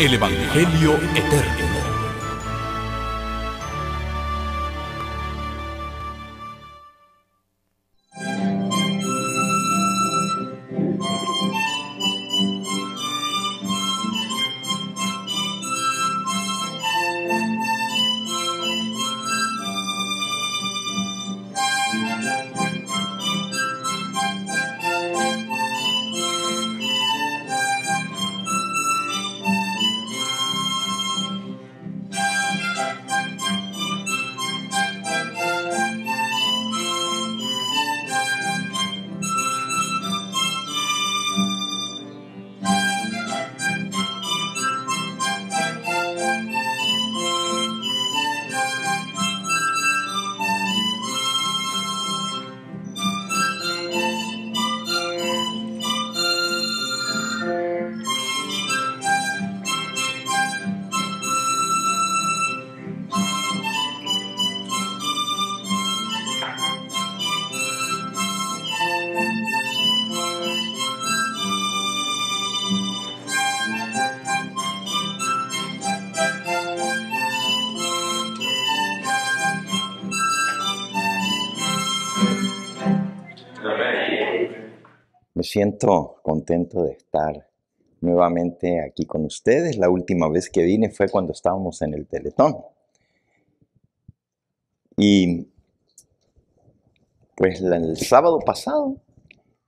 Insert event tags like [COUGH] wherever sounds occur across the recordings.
el Evangelio Eterno. siento contento de estar nuevamente aquí con ustedes. La última vez que vine fue cuando estábamos en el Teletón. Y pues el sábado pasado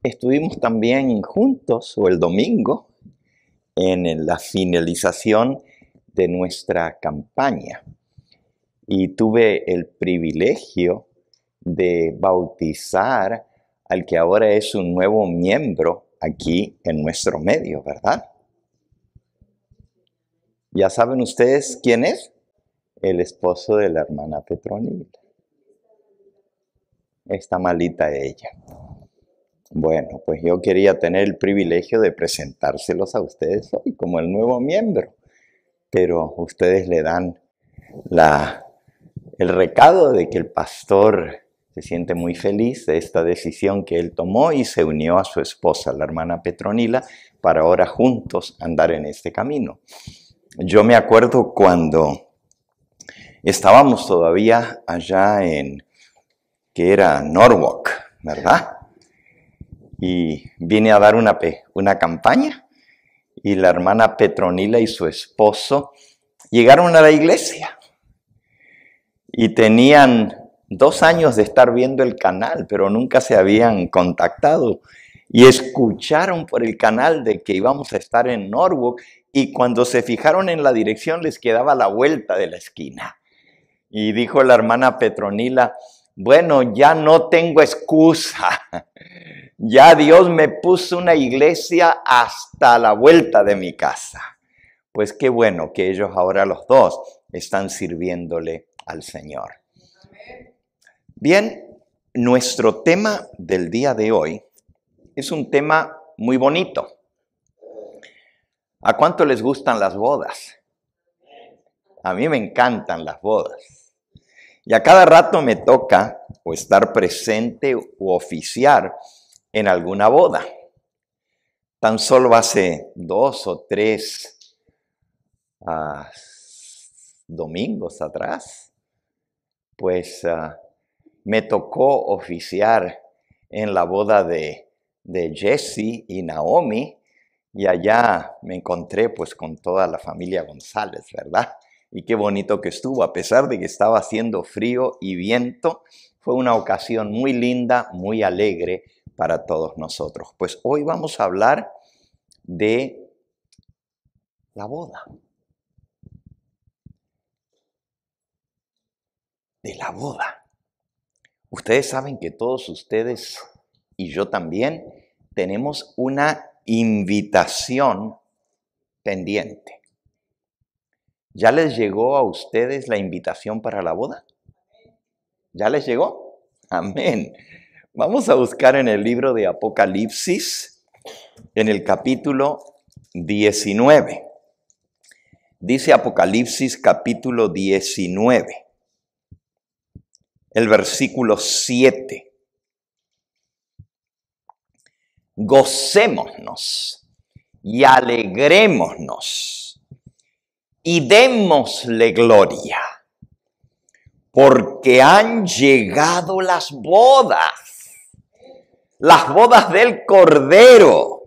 estuvimos también juntos, o el domingo, en la finalización de nuestra campaña. Y tuve el privilegio de bautizar al que ahora es un nuevo miembro aquí en nuestro medio, ¿verdad? ¿Ya saben ustedes quién es? El esposo de la hermana Petronila. Esta malita ella. Bueno, pues yo quería tener el privilegio de presentárselos a ustedes hoy como el nuevo miembro, pero ustedes le dan la, el recado de que el pastor se siente muy feliz de esta decisión que él tomó y se unió a su esposa, la hermana Petronila, para ahora juntos andar en este camino. Yo me acuerdo cuando estábamos todavía allá en, que era Norwalk, ¿verdad? Y vine a dar una, una campaña y la hermana Petronila y su esposo llegaron a la iglesia y tenían dos años de estar viendo el canal, pero nunca se habían contactado. Y escucharon por el canal de que íbamos a estar en Norwalk y cuando se fijaron en la dirección les quedaba la vuelta de la esquina. Y dijo la hermana Petronila, bueno, ya no tengo excusa. [LAUGHS] Ya Dios me puso una iglesia hasta la vuelta de mi casa. Pues qué bueno que ellos ahora los dos están sirviéndole al Señor. Bien, nuestro tema del día de hoy es un tema muy bonito. ¿A cuánto les gustan las bodas? A mí me encantan las bodas. Y a cada rato me toca o estar presente o oficiar en alguna boda. Tan solo hace dos o tres ah, domingos atrás, pues ah, me tocó oficiar en la boda de, de Jesse y Naomi, y allá me encontré pues con toda la familia González, ¿verdad? Y qué bonito que estuvo, a pesar de que estaba haciendo frío y viento, fue una ocasión muy linda, muy alegre para todos nosotros. Pues hoy vamos a hablar de la boda. De la boda. Ustedes saben que todos ustedes y yo también tenemos una invitación pendiente. ¿Ya les llegó a ustedes la invitación para la boda? ¿Ya les llegó? Amén. Vamos a buscar en el libro de Apocalipsis, en el capítulo 19. Dice Apocalipsis capítulo 19 el versículo 7. Gocémonos y alegrémonos y démosle gloria, porque han llegado las bodas, las bodas del Cordero,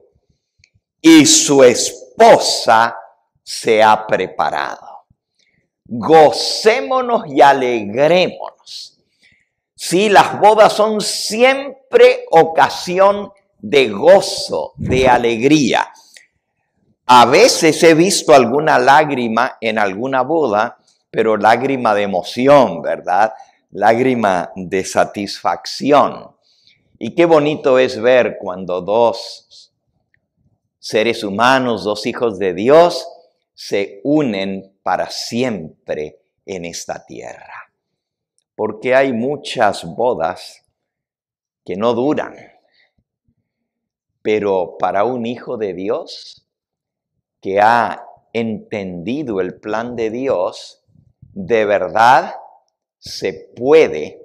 y su esposa se ha preparado. Gocémonos y alegrémonos. Sí, las bodas son siempre ocasión de gozo, de alegría. A veces he visto alguna lágrima en alguna boda, pero lágrima de emoción, ¿verdad? Lágrima de satisfacción. Y qué bonito es ver cuando dos seres humanos, dos hijos de Dios, se unen para siempre en esta tierra porque hay muchas bodas que no duran. Pero para un hijo de Dios que ha entendido el plan de Dios, de verdad se puede,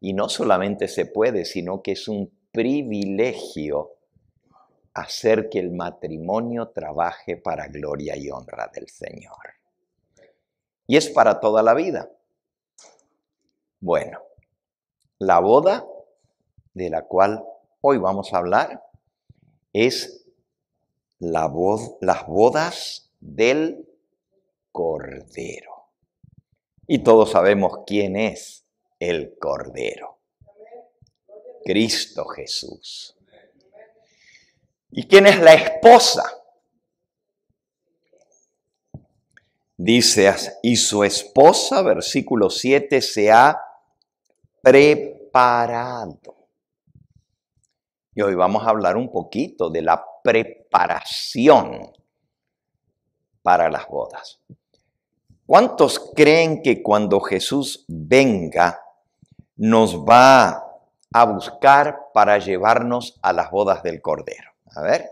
y no solamente se puede, sino que es un privilegio hacer que el matrimonio trabaje para gloria y honra del Señor. Y es para toda la vida. Bueno, la boda de la cual hoy vamos a hablar es la las bodas del Cordero. Y todos sabemos quién es el Cordero. Cristo Jesús. ¿Y quién es la esposa? Dice, y su esposa, versículo 7, se ha preparado. Y hoy vamos a hablar un poquito de la preparación para las bodas. ¿Cuántos creen que cuando Jesús venga nos va a buscar para llevarnos a las bodas del Cordero? A ver.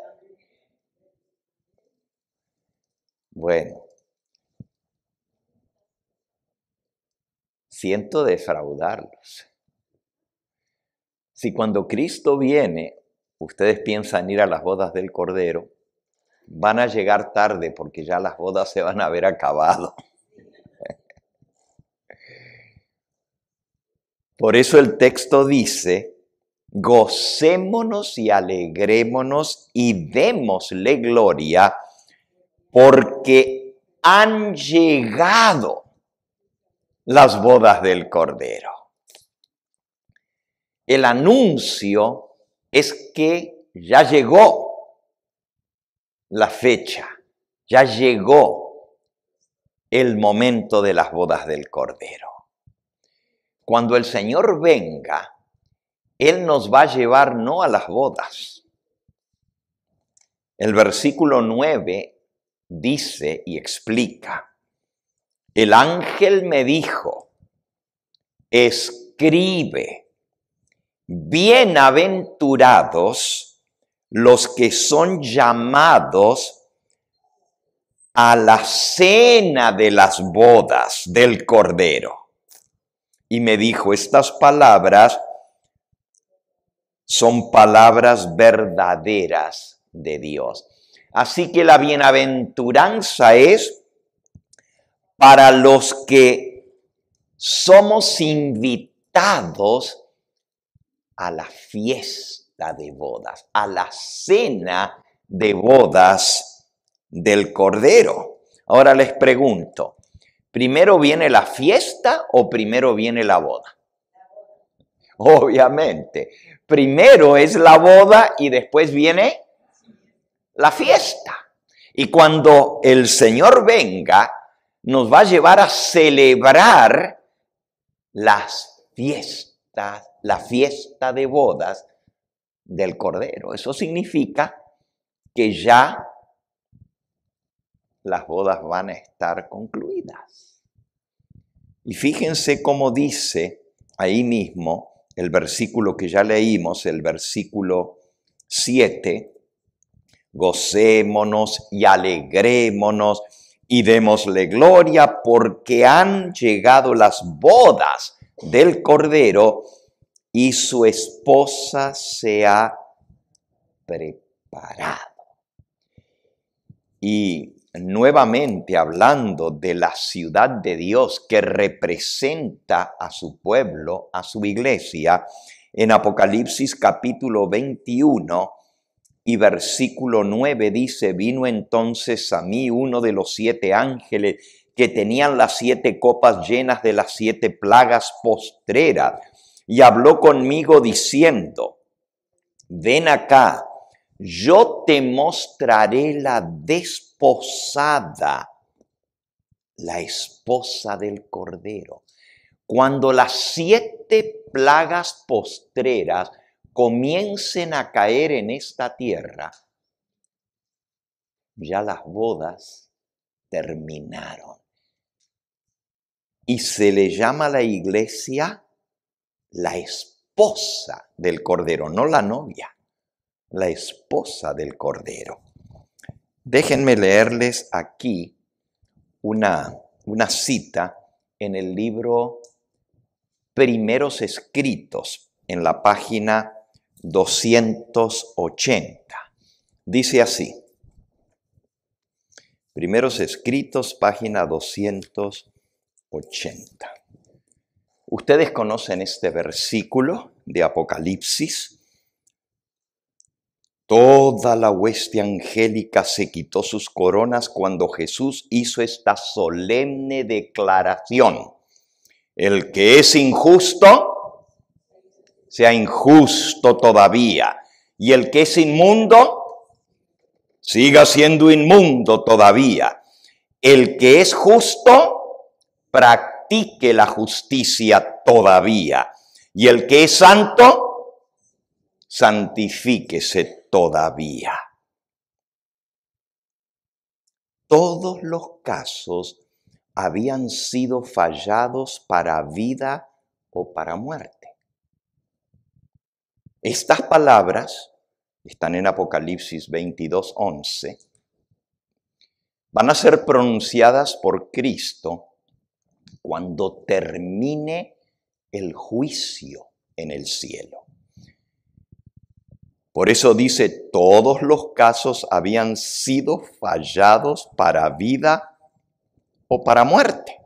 Bueno, siento defraudarlos. Si cuando Cristo viene, ustedes piensan ir a las bodas del Cordero, van a llegar tarde porque ya las bodas se van a haber acabado. [LAUGHS] Por eso el texto dice, gocémonos y alegrémonos y démosle gloria porque han llegado las bodas del Cordero. El anuncio es que ya llegó la fecha, ya llegó el momento de las bodas del Cordero. Cuando el Señor venga, Él nos va a llevar no a las bodas. El versículo 9 dice y explica, el ángel me dijo, escribe, bienaventurados los que son llamados a la cena de las bodas del Cordero. Y me dijo, estas palabras son palabras verdaderas de Dios. Así que la bienaventuranza es para los que somos invitados a la fiesta de bodas, a la cena de bodas del Cordero. Ahora les pregunto, ¿primero viene la fiesta o primero viene la boda? Obviamente, primero es la boda y después viene la fiesta. Y cuando el Señor venga, nos va a llevar a celebrar las fiestas, la fiesta de bodas del Cordero. Eso significa que ya las bodas van a estar concluidas. Y fíjense cómo dice ahí mismo el versículo que ya leímos, el versículo 7, gocémonos y alegrémonos y démosle gloria porque han llegado las bodas del Cordero y su esposa se ha preparado. Y nuevamente hablando de la ciudad de Dios que representa a su pueblo, a su iglesia, en Apocalipsis capítulo 21, y versículo 9 dice, vino entonces a mí uno de los siete ángeles que tenían las siete copas llenas de las siete plagas postreras, y habló conmigo diciendo, ven acá, yo te mostraré la desposada, la esposa del Cordero. Cuando las siete plagas postreras comiencen a caer en esta tierra, ya las bodas terminaron. Y se le llama a la iglesia la esposa del Cordero, no la novia, la esposa del Cordero. Déjenme leerles aquí una, una cita en el libro Primeros Escritos, en la página 280. Dice así. Primeros escritos, página 280. Ustedes conocen este versículo de Apocalipsis. Toda la hueste angélica se quitó sus coronas cuando Jesús hizo esta solemne declaración. El que es injusto, sea injusto todavía. Y el que es inmundo, siga siendo inmundo todavía. El que es justo, practique la justicia todavía. Y el que es santo, santifíquese todavía. Todos los casos habían sido fallados para vida o para muerte. Estas palabras están en Apocalipsis 22, 11, van a ser pronunciadas por Cristo cuando termine el juicio en el cielo. Por eso dice, todos los casos habían sido fallados para vida o para muerte.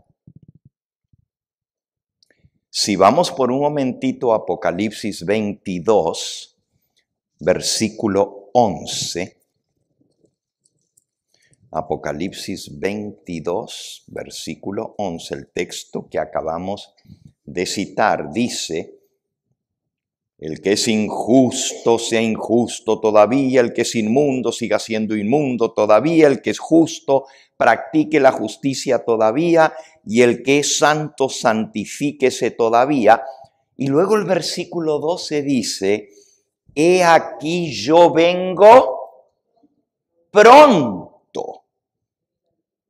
Si vamos por un momentito a Apocalipsis 22, versículo 11, Apocalipsis 22, versículo 11, el texto que acabamos de citar, dice, el que es injusto sea injusto todavía, el que es inmundo siga siendo inmundo todavía, el que es justo practique la justicia todavía y el que es santo santifíquese todavía. Y luego el versículo 12 dice, he aquí yo vengo pronto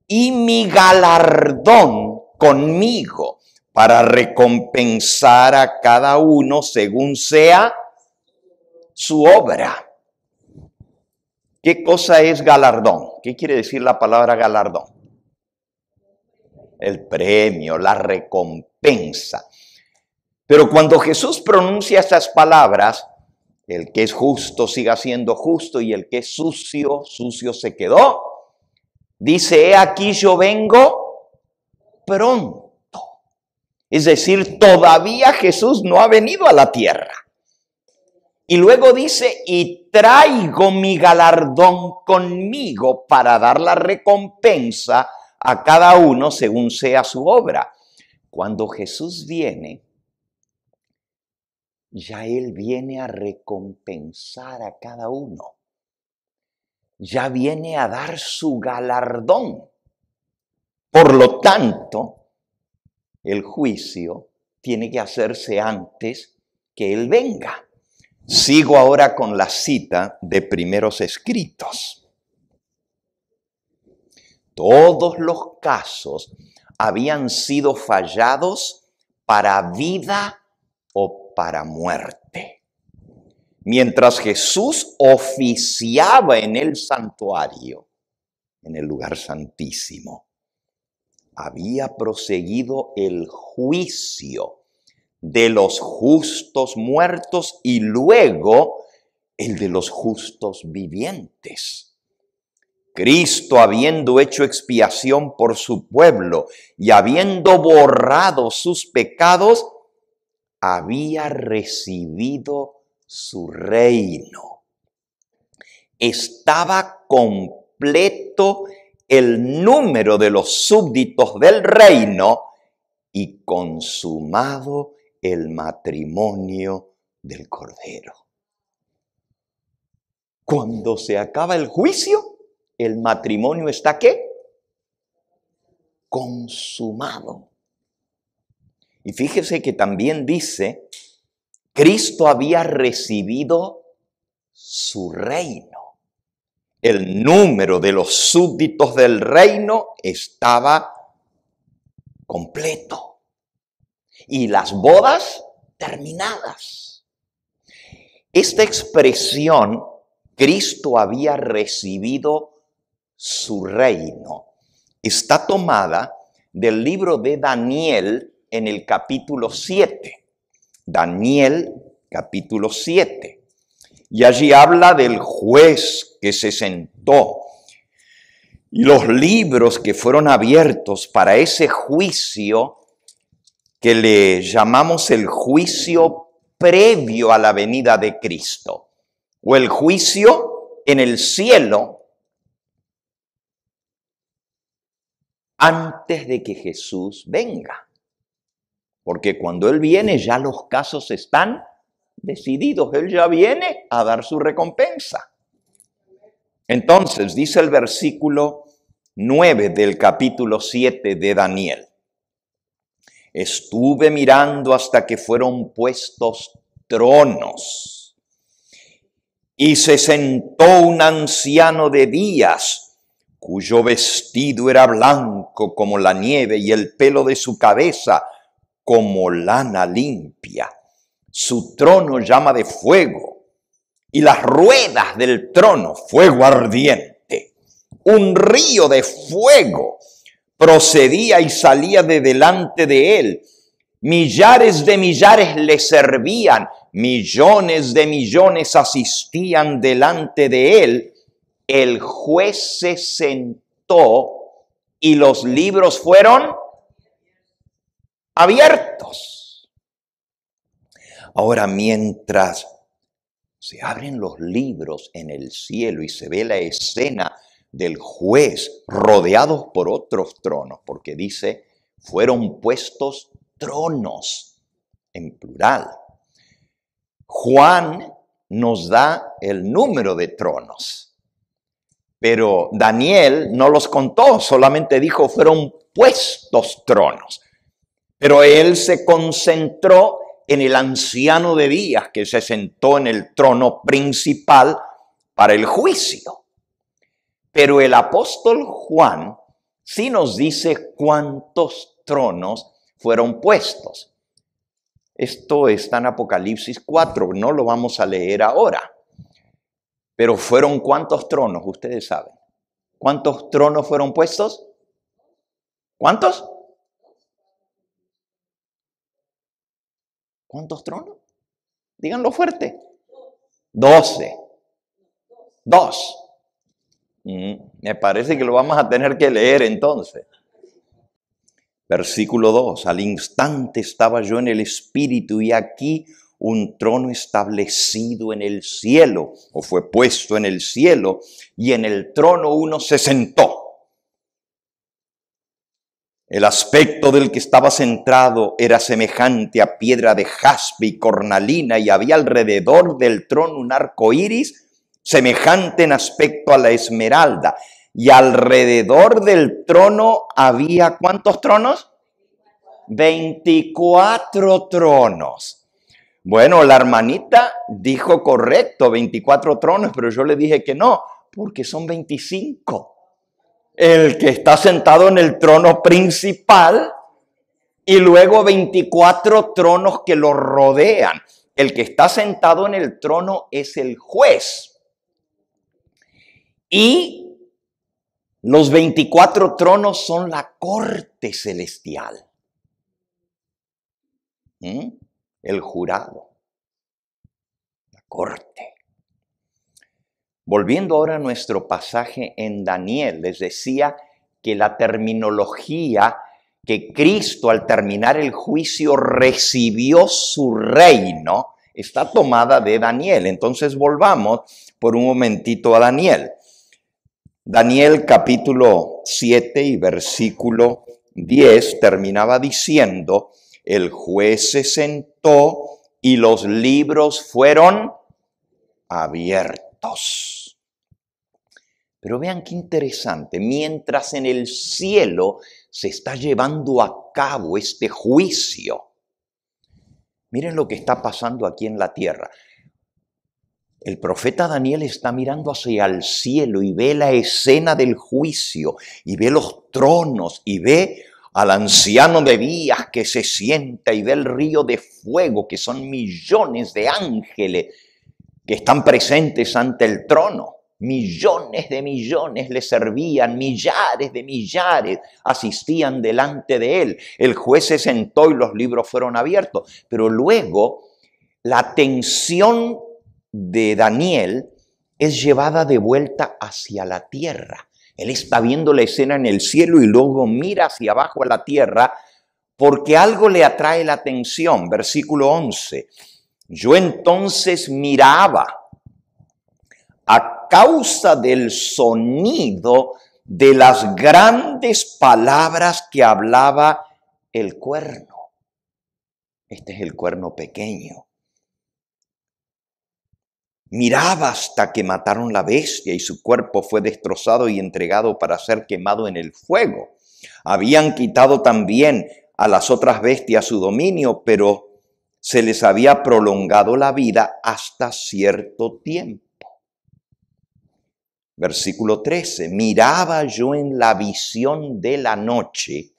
y mi galardón conmigo para recompensar a cada uno según sea su obra. ¿Qué cosa es galardón? ¿Qué quiere decir la palabra galardón? El premio, la recompensa. Pero cuando Jesús pronuncia estas palabras, el que es justo siga siendo justo y el que es sucio, sucio se quedó. Dice, he aquí yo vengo pronto. Es decir, todavía Jesús no ha venido a la tierra. Y luego dice, y traigo mi galardón conmigo para dar la recompensa a cada uno según sea su obra. Cuando Jesús viene, ya Él viene a recompensar a cada uno. Ya viene a dar su galardón. Por lo tanto, el juicio tiene que hacerse antes que Él venga. Sigo ahora con la cita de primeros escritos. Todos los casos habían sido fallados para vida o para muerte. Mientras Jesús oficiaba en el santuario, en el lugar santísimo, había proseguido el juicio de los justos muertos y luego el de los justos vivientes. Cristo, habiendo hecho expiación por su pueblo y habiendo borrado sus pecados, había recibido su reino. Estaba completo el número de los súbditos del reino y consumado el matrimonio del Cordero. Cuando se acaba el juicio, el matrimonio está qué? Consumado. Y fíjese que también dice, Cristo había recibido su reino el número de los súbditos del reino estaba completo y las bodas terminadas. Esta expresión, Cristo había recibido su reino, está tomada del libro de Daniel en el capítulo 7. Daniel capítulo 7. Y allí habla del juez que se sentó y los libros que fueron abiertos para ese juicio que le llamamos el juicio previo a la venida de Cristo o el juicio en el cielo antes de que Jesús venga. Porque cuando Él viene ya los casos están decididos. Él ya viene a dar su recompensa. Entonces, dice el versículo 9 del capítulo 7 de Daniel. Estuve mirando hasta que fueron puestos tronos. Y se sentó un anciano de días, cuyo vestido era blanco como la nieve y el pelo de su cabeza como lana limpia. Su trono llama de fuego y las ruedas del trono, fuego ardiente. Un río de fuego procedía y salía de delante de él. Millares de millares le servían, millones de millones asistían delante de él. El juez se sentó y los libros fueron abiertos. Ahora, mientras se abren los libros en el cielo y se ve la escena del juez rodeados por otros tronos, porque dice, fueron puestos tronos en plural. Juan nos da el número de tronos, pero Daniel no los contó, solamente dijo, fueron puestos tronos. Pero él se concentró en el anciano de días que se sentó en el trono principal para el juicio. Pero el apóstol Juan sí nos dice cuántos tronos fueron puestos. Esto está en Apocalipsis 4, no lo vamos a leer ahora. Pero fueron cuántos tronos, ustedes saben. ¿Cuántos tronos fueron puestos? ¿Cuántos? ¿Cuántos tronos? Díganlo fuerte. Doce. Dos. Mm, me parece que lo vamos a tener que leer entonces. Versículo 2. Al instante estaba yo en el espíritu y aquí un trono establecido en el cielo, o fue puesto en el cielo, y en el trono uno se sentó el aspecto del que estaba centrado era semejante a piedra de jaspe y cornalina, y había alrededor del trono un arco iris semejante en aspecto a la esmeralda. Y alrededor del trono había ¿cuántos tronos? 24 tronos. Bueno, la hermanita dijo correcto, 24 tronos, pero yo le dije que no, porque son 25 el que está sentado en el trono principal y luego 24 tronos que lo rodean. El que está sentado en el trono es el juez. Y los 24 tronos son la corte celestial. ¿Mm? El jurado. La corte. Volviendo ahora a nuestro pasaje en Daniel, les decía que la terminología que Cristo al terminar el juicio recibió su reino está tomada de Daniel. Entonces volvamos por un momentito a Daniel. Daniel capítulo 7 y versículo 10 terminaba diciendo, el juez se sentó y los libros fueron abiertos. Pero vean qué interesante, mientras en el cielo se está llevando a cabo este juicio, miren lo que está pasando aquí en la tierra. El profeta Daniel está mirando hacia el cielo y ve la escena del juicio, y ve los tronos, y ve al anciano de días que se sienta y ve el río de fuego, que son millones de ángeles que están presentes ante el trono. Millones de millones le servían, millares de millares asistían delante de él. El juez se sentó y los libros fueron abiertos. Pero luego la atención de Daniel es llevada de vuelta hacia la tierra. Él está viendo la escena en el cielo y luego mira hacia abajo a la tierra porque algo le atrae la atención. Versículo 11. Yo entonces miraba a causa del sonido de las grandes palabras que hablaba el cuerno. Este es el cuerno pequeño. Miraba hasta que mataron la bestia y su cuerpo fue destrozado y entregado para ser quemado en el fuego. Habían quitado también a las otras bestias su dominio, pero se les había prolongado la vida hasta cierto tiempo. Versículo 13, miraba yo en la visión de la noche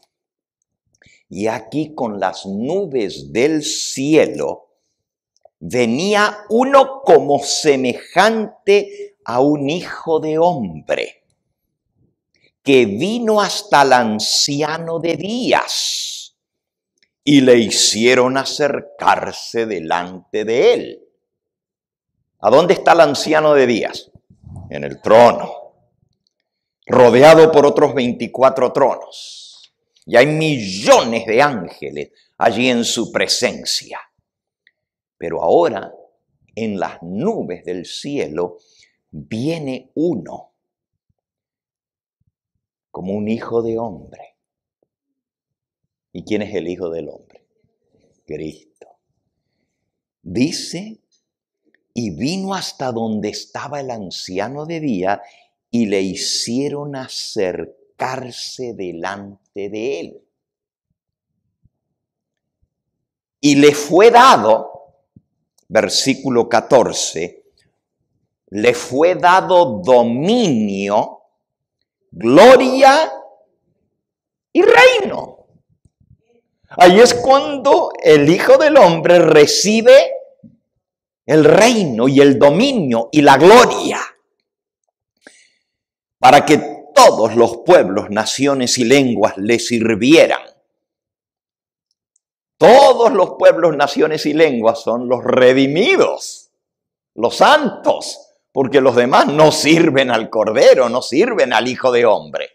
y aquí con las nubes del cielo venía uno como semejante a un hijo de hombre, que vino hasta el anciano de Días y le hicieron acercarse delante de él. ¿A dónde está el anciano de Días? en el trono, rodeado por otros 24 tronos. Y hay millones de ángeles allí en su presencia. Pero ahora, en las nubes del cielo, viene uno como un hijo de hombre. ¿Y quién es el hijo del hombre? Cristo. Dice y vino hasta donde estaba el anciano de día y le hicieron acercarse delante de él. Y le fue dado, versículo 14, le fue dado dominio, gloria y reino. Ahí es cuando el Hijo del Hombre recibe el reino y el dominio y la gloria, para que todos los pueblos, naciones y lenguas le sirvieran. Todos los pueblos, naciones y lenguas son los redimidos, los santos, porque los demás no sirven al Cordero, no sirven al Hijo de Hombre.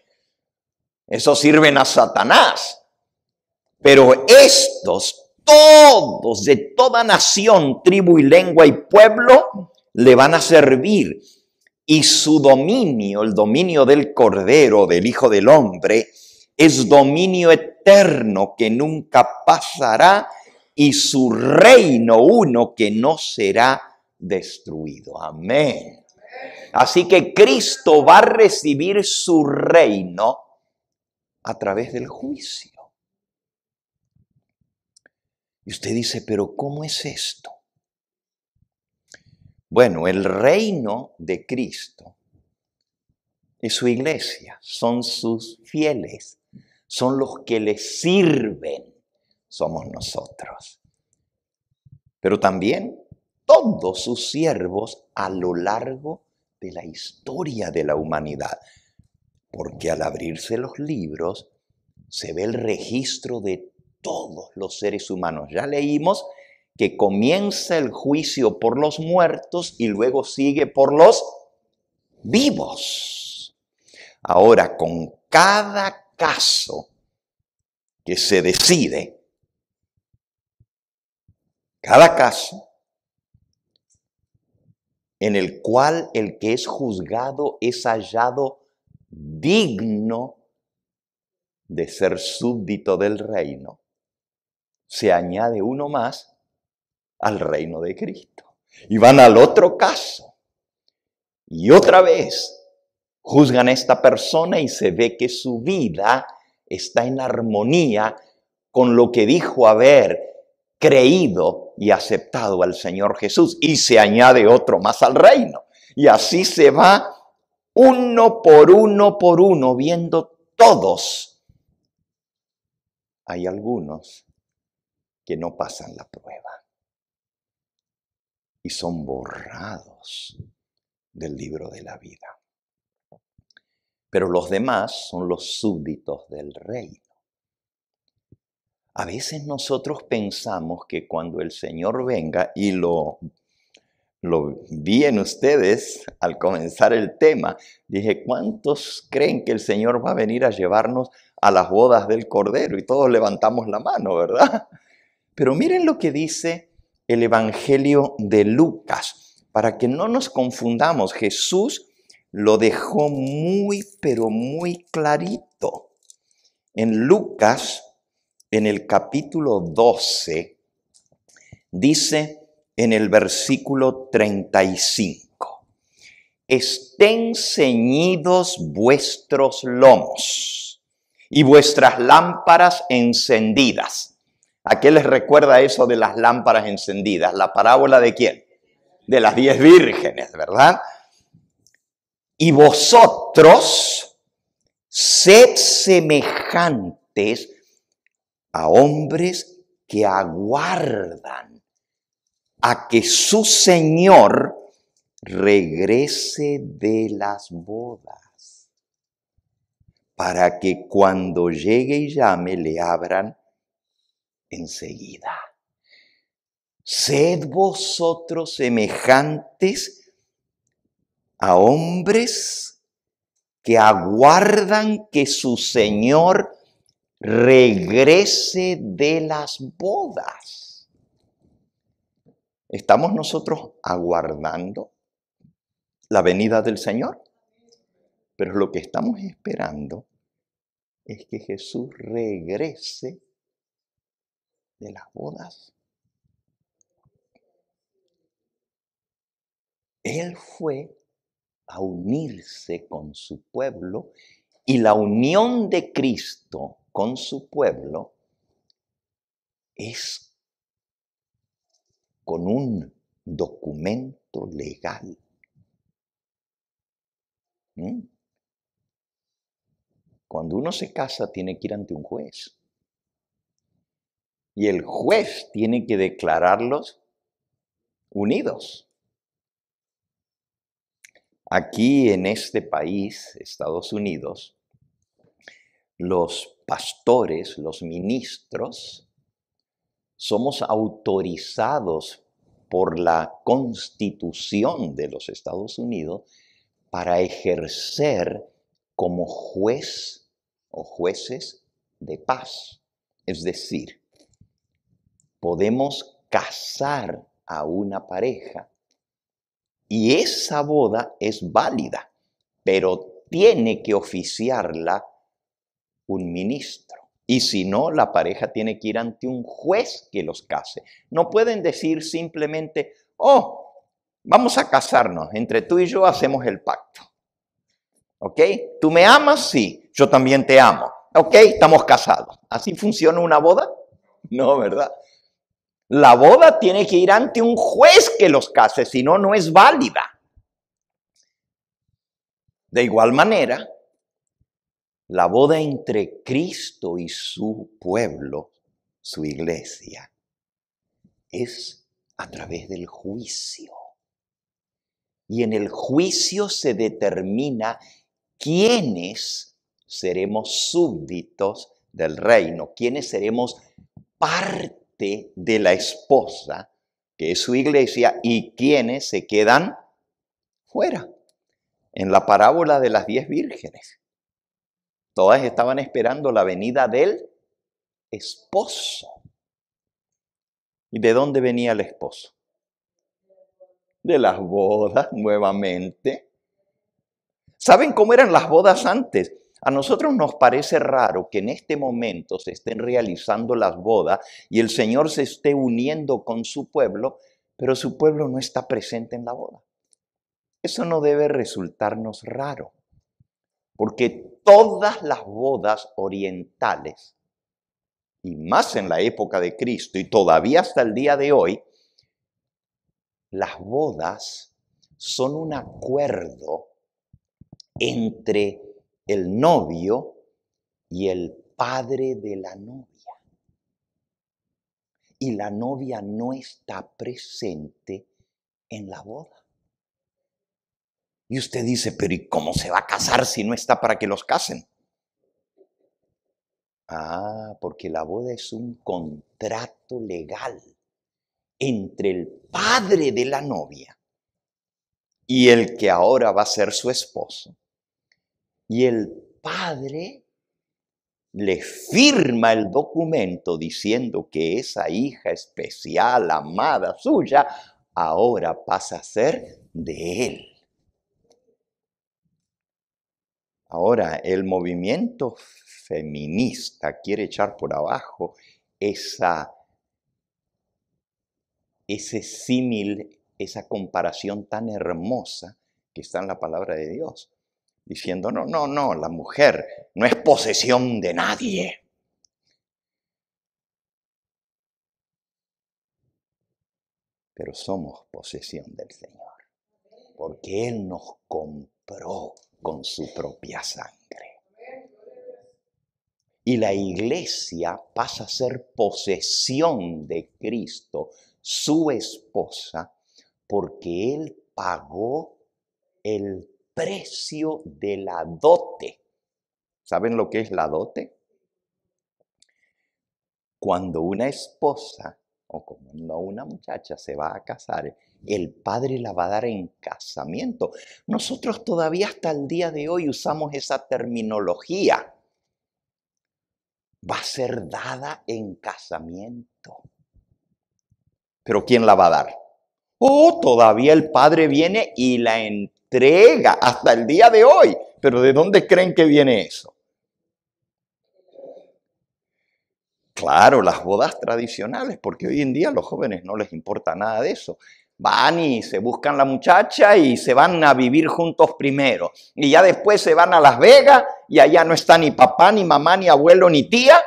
Eso sirven a Satanás. Pero estos todos de toda nación, tribu y lengua y pueblo le van a servir. Y su dominio, el dominio del Cordero, del Hijo del Hombre, es dominio eterno que nunca pasará y su reino uno que no será destruido. Amén. Así que Cristo va a recibir su reino a través del juicio. Y usted dice, pero ¿cómo es esto? Bueno, el reino de Cristo es su iglesia, son sus fieles, son los que le sirven, somos nosotros. Pero también todos sus siervos a lo largo de la historia de la humanidad, porque al abrirse los libros se ve el registro de todos los seres humanos. Ya leímos que comienza el juicio por los muertos y luego sigue por los vivos. Ahora, con cada caso que se decide, cada caso en el cual el que es juzgado es hallado digno de ser súbdito del reino, se añade uno más al reino de Cristo. Y van al otro caso. Y otra vez juzgan a esta persona y se ve que su vida está en armonía con lo que dijo haber creído y aceptado al Señor Jesús. Y se añade otro más al reino. Y así se va uno por uno por uno, viendo todos. Hay algunos que no pasan la prueba y son borrados del libro de la vida. Pero los demás son los súbditos del reino. A veces nosotros pensamos que cuando el Señor venga, y lo, lo vi ustedes al comenzar el tema, dije, ¿cuántos creen que el Señor va a venir a llevarnos a las bodas del Cordero? Y todos levantamos la mano, ¿verdad? Pero miren lo que dice el Evangelio de Lucas, para que no nos confundamos. Jesús lo dejó muy, pero muy clarito. En Lucas, en el capítulo 12, dice en el versículo 35, estén ceñidos vuestros lomos y vuestras lámparas encendidas ¿A qué les recuerda eso de las lámparas encendidas? ¿La parábola de quién? De las diez vírgenes, ¿verdad? Y vosotros sed semejantes a hombres que aguardan a que su Señor regrese de las bodas, para que cuando llegue y llame le abran enseguida. Sed vosotros semejantes a hombres que aguardan que su Señor regrese de las bodas. ¿Estamos nosotros aguardando la venida del Señor? Pero lo que estamos esperando es que Jesús regrese de las bodas. Él fue a unirse con su pueblo y la unión de Cristo con su pueblo es con un documento legal. ¿Mm? Cuando uno se casa tiene que ir ante un juez y el juez tiene que declararlos unidos. Aquí en este país, Estados Unidos, los pastores, los ministros, somos autorizados por la constitución de los Estados Unidos para ejercer como juez o jueces de paz. Es decir, podemos casar a una pareja y esa boda es válida, pero tiene que oficiarla un ministro. Y si no, la pareja tiene que ir ante un juez que los case. No pueden decir simplemente, oh, vamos a casarnos, entre tú y yo hacemos el pacto. ¿Ok? ¿Tú me amas? Sí, yo también te amo. ¿Ok? Estamos casados. ¿Así funciona una boda? [LAUGHS] No, ¿verdad? La boda tiene que ir ante un juez que los case, si no, no es válida. De igual manera, la boda entre Cristo y su pueblo, su iglesia, es a través del juicio. Y en el juicio se determina quiénes seremos súbditos del reino, quiénes seremos parte de la esposa, que es su iglesia, y quienes se quedan fuera. En la parábola de las diez vírgenes, todas estaban esperando la venida del esposo. ¿Y de dónde venía el esposo? De las bodas nuevamente. ¿Saben cómo eran las bodas antes? A nosotros nos parece raro que en este momento se estén realizando las bodas y el Señor se esté uniendo con su pueblo, pero su pueblo no está presente en la boda. Eso no debe resultarnos raro, porque todas las bodas orientales, y más en la época de Cristo y todavía hasta el día de hoy, las bodas son un acuerdo entre el novio y el padre de la novia. Y la novia no está presente en la boda. Y usted dice, pero ¿y cómo se va a casar si no está para que los casen? Ah, porque la boda es un contrato legal entre el padre de la novia y el que ahora va a ser su esposo y el padre le firma el documento diciendo que esa hija especial, amada suya, ahora pasa a ser de él. Ahora, el movimiento feminista quiere echar por abajo esa, ese símil, esa comparación tan hermosa que está en la palabra de Dios diciendo, no, no, no, la mujer no es posesión de nadie. Pero somos posesión del Señor, porque Él nos compró con su propia sangre. Y la iglesia pasa a ser posesión de Cristo, su esposa, porque Él pagó el precio de la dote. ¿Saben lo que es la dote? Cuando una esposa o cuando una muchacha se va a casar, el padre la va a dar en casamiento. Nosotros todavía hasta el día de hoy usamos esa terminología. Va a ser dada en casamiento. Pero ¿quién la va a dar? Oh, todavía el padre viene y la entrega entrega hasta el día de hoy. Pero ¿de dónde creen que viene eso? Claro, las bodas tradicionales, porque hoy en día a los jóvenes no les importa nada de eso. Van y se buscan la muchacha y se van a vivir juntos primero. Y ya después se van a Las Vegas y allá no está ni papá, ni mamá, ni abuelo, ni tía.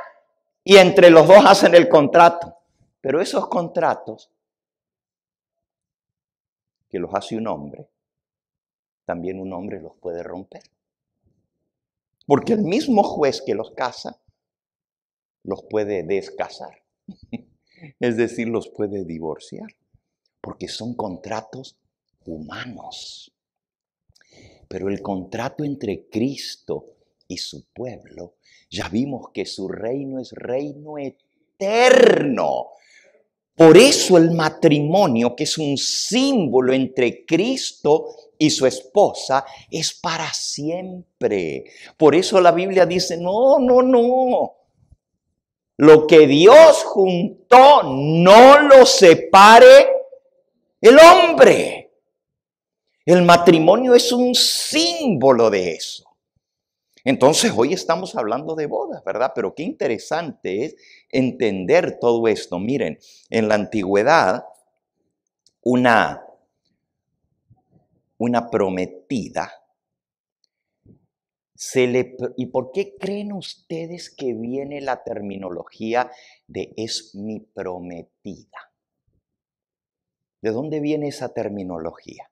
Y entre los dos hacen el contrato. Pero esos contratos que los hace un hombre también un hombre los puede romper. Porque el mismo juez que los casa, los puede descasar. [LAUGHS] Es decir, los puede divorciar. Porque son contratos humanos. Pero el contrato entre Cristo y su pueblo, ya vimos que su reino es reino eterno. Por eso el matrimonio, que es un símbolo entre Cristo y su esposa es para siempre. Por eso la Biblia dice, no, no, no. Lo que Dios juntó, no lo separe el hombre. El matrimonio es un símbolo de eso. Entonces hoy estamos hablando de bodas, ¿verdad? Pero qué interesante es entender todo esto. Miren, en la antigüedad, una, una prometida, se le, ¿y por qué creen ustedes que viene la terminología de es mi prometida? ¿De dónde viene esa terminología?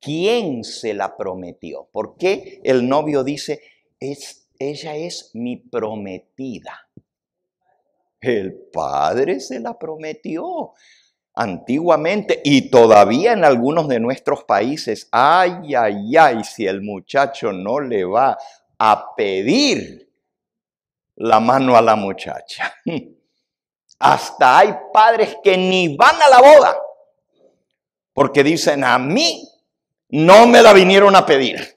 ¿Quién se la prometió? ¿Por qué el novio dice, es, ella es mi prometida? El padre se la prometió antiguamente y todavía en algunos de nuestros países, ay, ay, ay, si el muchacho no le va a pedir la mano a la muchacha. [LAUGHS] Hasta hay padres que ni van a la boda porque dicen, a mí no me la vinieron a pedir.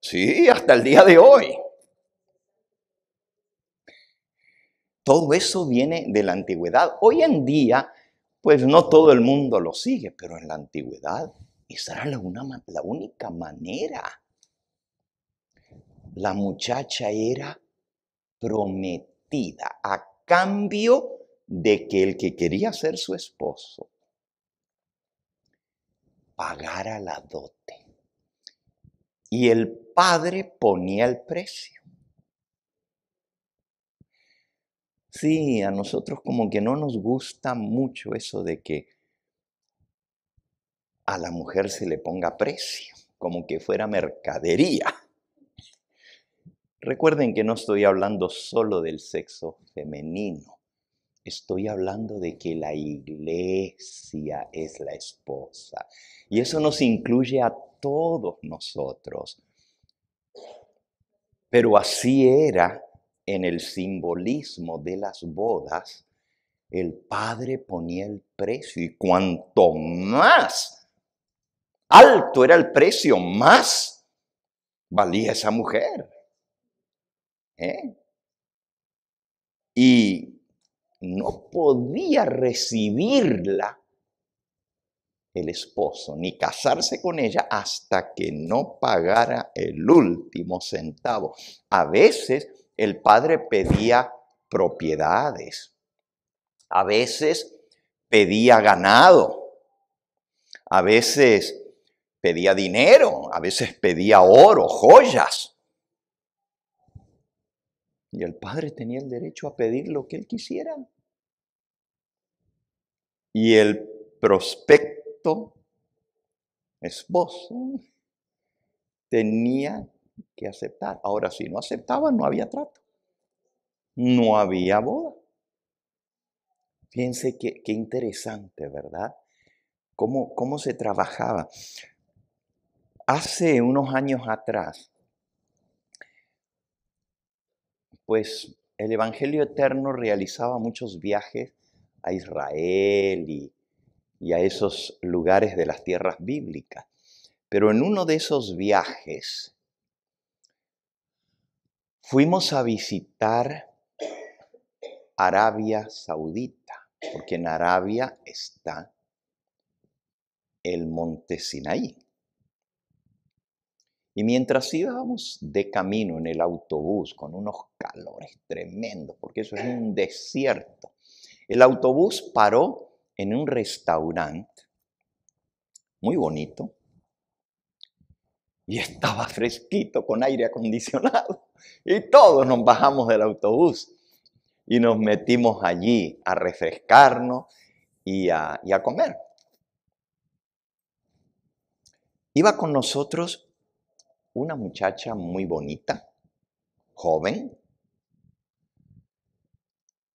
Sí, hasta el día de hoy. Todo eso viene de la antigüedad. Hoy en día pues no todo el mundo lo sigue, pero en la antigüedad esa era la, única manera. La muchacha era prometida a cambio de que el que quería ser su esposo pagara la dote. Y el padre ponía el precio. Sí, a nosotros como que no nos gusta mucho eso de que a la mujer se le ponga precio, como que fuera mercadería. Recuerden que no estoy hablando solo del sexo femenino, estoy hablando de que la iglesia es la esposa y eso nos incluye a todos nosotros. Pero así era en el simbolismo de las bodas, el padre ponía el precio y cuanto más alto era el precio, más valía esa mujer. ¿eh? Y no podía recibirla el esposo, ni casarse con ella hasta que no pagara el último centavo. A veces el padre pedía propiedades. A veces pedía ganado. A veces pedía dinero. A veces pedía oro, joyas. Y el padre tenía el derecho a pedir lo que él quisiera. Y el prospecto esposo tenía que aceptar. Ahora, si no aceptaban, no había trato. No había boda. Fíjense qué, interesante, ¿verdad? Cómo, cómo se trabajaba. Hace unos años atrás, pues el Evangelio Eterno realizaba muchos viajes a Israel y, a esos lugares de las tierras bíblicas. Pero en uno de esos viajes Fuimos a visitar Arabia Saudita, porque en Arabia está el monte Sinaí. Y mientras íbamos de camino en el autobús con unos calores tremendos, porque eso es un desierto, el autobús paró en un restaurante muy bonito, y estaba fresquito con aire acondicionado. [LAUGHS] Y todos nos bajamos del autobús y nos metimos allí a refrescarnos y a, y a comer. Iba con nosotros una muchacha muy bonita, joven,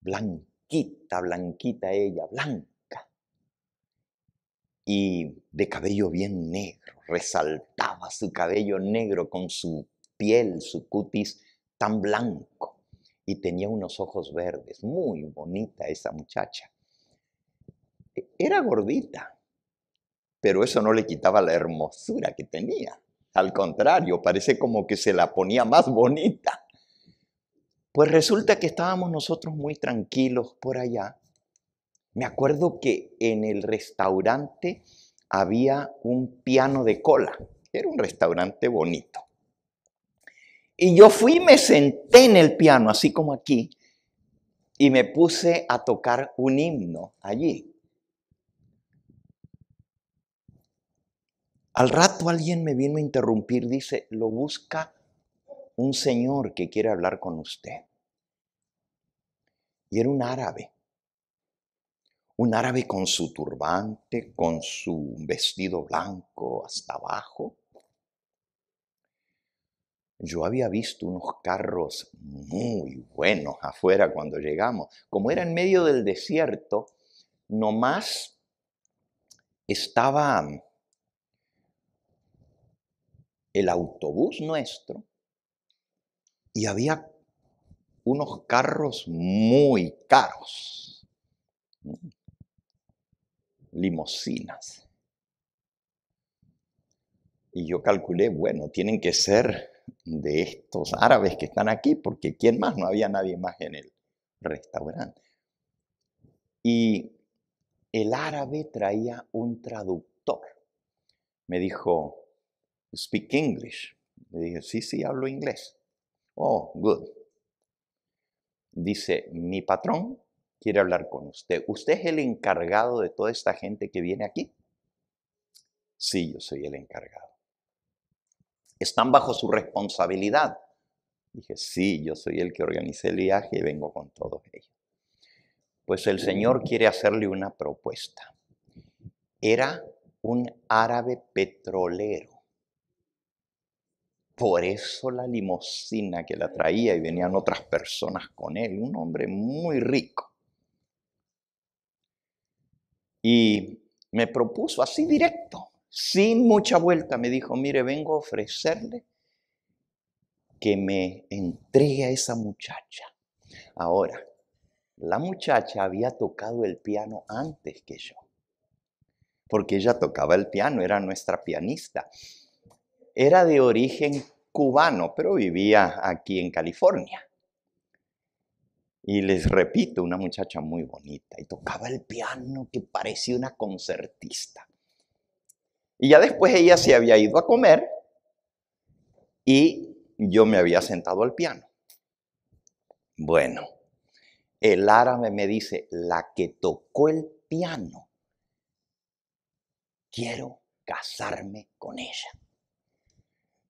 blanquita, blanquita ella, blanca, y de cabello bien negro resaltaba su cabello negro con su piel, su cutis tan blanco. Y tenía unos ojos verdes. Muy bonita esa muchacha. E, era gordita, pero eso no le quitaba la hermosura que tenía. Al contrario, parece como que se la ponía más bonita. Pues resulta que estábamos nosotros muy tranquilos por allá. Me acuerdo que en el restaurante había un piano de cola. Era un restaurante bonito. Y yo fui y me senté en el piano, así como aquí, y me puse a tocar un himno allí. Al rato alguien me vino a interrumpir, dice, lo busca un señor que quiere hablar con usted. Y era un árabe un árabe con su turbante, con su vestido blanco hasta abajo. Yo había visto unos carros muy buenos afuera cuando llegamos. Como era en medio del desierto, nomás estaba mm, el autobús nuestro y había unos carros muy caros limosinas. Y yo calculé, bueno, tienen que ser de estos árabes que están aquí, porque ¿quién más? No había nadie más en el restaurante. Y el árabe traía un traductor. Me dijo, speak English. Le dije, sí, sí, hablo inglés. Oh, good. Dice, mi patrón quiere hablar con usted. ¿Usted es el encargado de toda esta gente que viene aquí? Sí, yo soy el encargado. ¿Están bajo su responsabilidad? Dije, sí, yo soy el que organicé el viaje y vengo con todos ellos. Pues el Señor quiere hacerle una propuesta. Era un árabe petrolero. Por eso la limosina que la traía y venían otras personas con él, un hombre muy rico. Y me propuso así directo, sin mucha vuelta, me dijo, mire, vengo a ofrecerle que me entregue a esa muchacha. Ahora, la muchacha había tocado el piano antes que yo, porque ella tocaba el piano, era nuestra pianista. Era de origen cubano, pero vivía aquí en California. Y les repito, una muchacha muy bonita y tocaba el piano que parecía una concertista. Y ya después ella se había ido a comer y yo me había sentado al piano. Bueno, el árabe me dice, la que tocó el piano, quiero casarme con ella.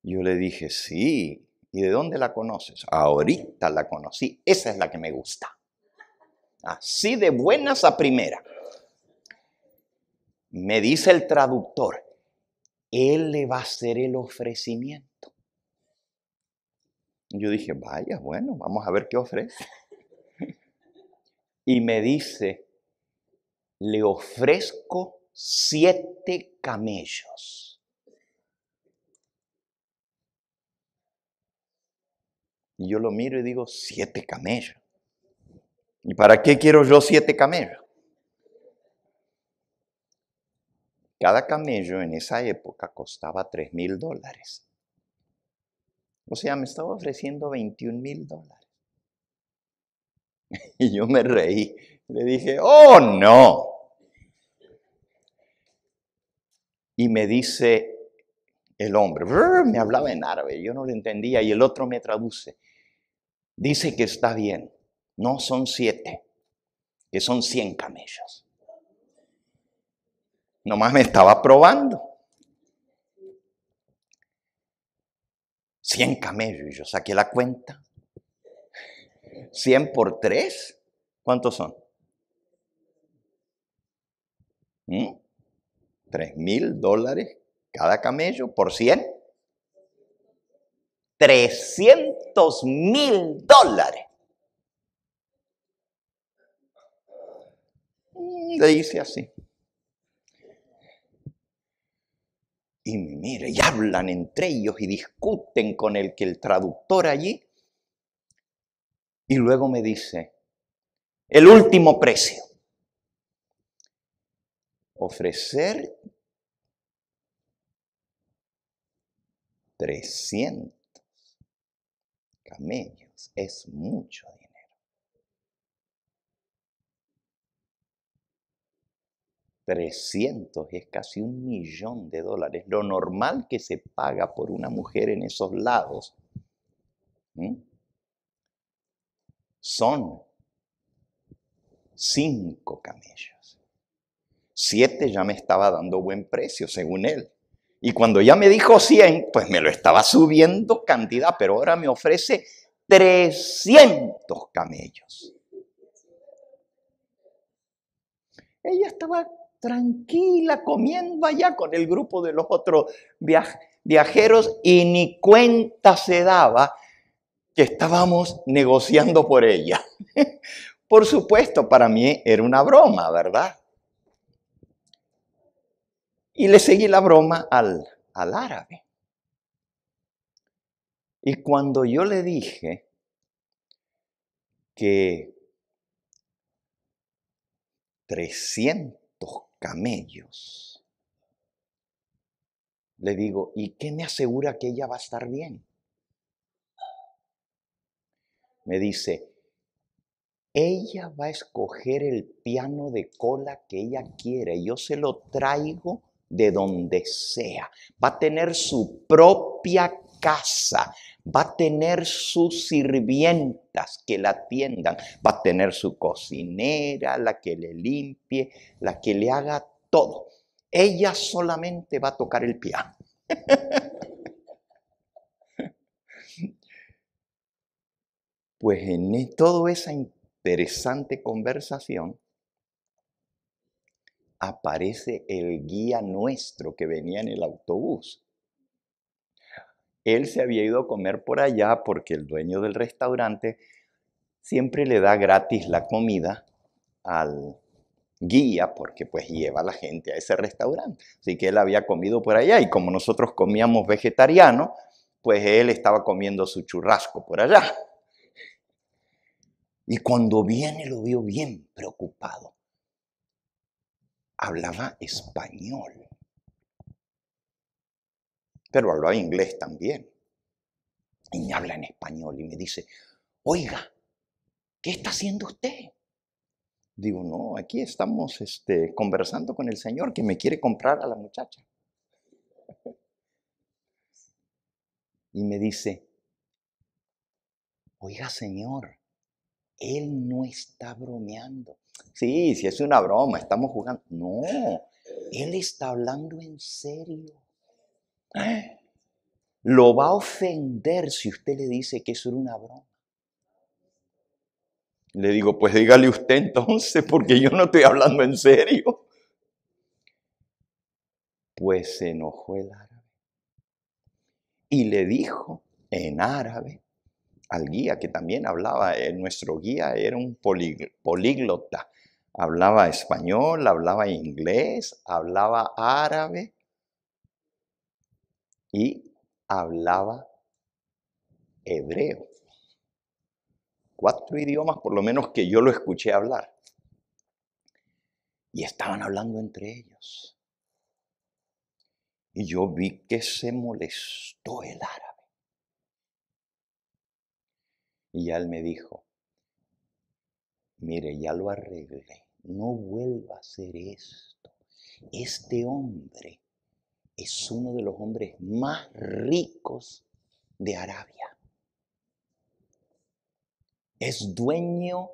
Yo le dije, sí, ¿Y de dónde la conoces? Ahorita la conocí. Esa es la que me gusta. Así de buenas a primera. Me dice el traductor, él le va a hacer el ofrecimiento. Yo dije, vaya, bueno, vamos a ver qué ofrece. Y me dice, le ofrezco siete camellos. Y yo lo miro y digo, siete camellos. ¿Y para qué quiero yo siete camellos? Cada camello en esa época costaba tres mil dólares. O sea, me estaba ofreciendo 21 mil dólares. [LAUGHS] Y yo me reí. Le dije, oh no. Y me dice el hombre, me hablaba en árabe, yo no lo entendía y el otro me traduce dice que está bien. No son siete, que son cien camellos. Nomás me estaba probando. Cien camellos, y yo saqué la cuenta. Cien por tres, ¿cuántos son? ¿Mm? Tres mil dólares cada camello por cien. 300 mil dólares. Mm, le dice así. Y mire, y hablan entre ellos y discuten con el que el traductor allí. Y luego me dice, el último precio. Ofrecer 300 camellos. Es mucho dinero. 300 es casi un millón de dólares, lo normal que se paga por una mujer en esos lados. Son cinco camellos. Siete ya me estaba dando buen precio, según él. Y cuando ya me dijo 100, pues me lo estaba subiendo cantidad, pero ahora me ofrece 300 camellos. Ella estaba tranquila comiendo allá con el grupo de los otros viajeros y ni cuenta se daba que estábamos negociando por ella. [LAUGHS] Por supuesto, para mí era una broma, ¿verdad? Y le seguí la broma al, al árabe. Y cuando yo le dije que 300 camellos, le digo, ¿y qué me asegura que ella va a estar bien? Me dice, ella va a escoger el piano de cola que ella quiere, yo se lo traigo de donde sea. Va a tener su propia casa, va a tener sus sirvientas que la atiendan, va a tener su cocinera, la que le limpie, la que le haga todo. Ella solamente va a tocar el piano. [LAUGHS] Pues en e, toda esa interesante conversación, aparece el guía nuestro que venía en el autobús. Él se había ido a comer por allá porque el dueño del restaurante siempre le da gratis la comida al guía porque pues lleva a la gente a ese restaurante. Así que él había comido por allá y como nosotros comíamos vegetariano, pues él estaba comiendo su churrasco por allá. Y cuando viene lo vio bien preocupado hablaba español, pero hablaba inglés también. Y me habla en español y me dice, oiga, ¿qué está haciendo usted? Digo, no, aquí estamos este, conversando con el Señor que me quiere comprar a la muchacha. [LAUGHS] Y me dice, oiga Señor, él no está bromeando. Sí, si es una broma, estamos jugando. No, Él está hablando en serio. Lo va a ofender si usted le dice que eso era una broma. Le digo, pues dígale usted entonces, porque yo no estoy hablando en serio. Pues se enojó el árabe y le dijo en árabe al guía que también hablaba. Eh, nuestro guía era un políglota. Hablaba español, hablaba inglés, hablaba árabe y hablaba hebreo. Cuatro idiomas por lo menos que yo lo escuché hablar. Y estaban hablando entre ellos. Y yo vi que se molestó el árabe. Y ya él me dijo, mire, ya lo arreglé, no vuelva a hacer esto. Este hombre es uno de los hombres más ricos de Arabia. Es dueño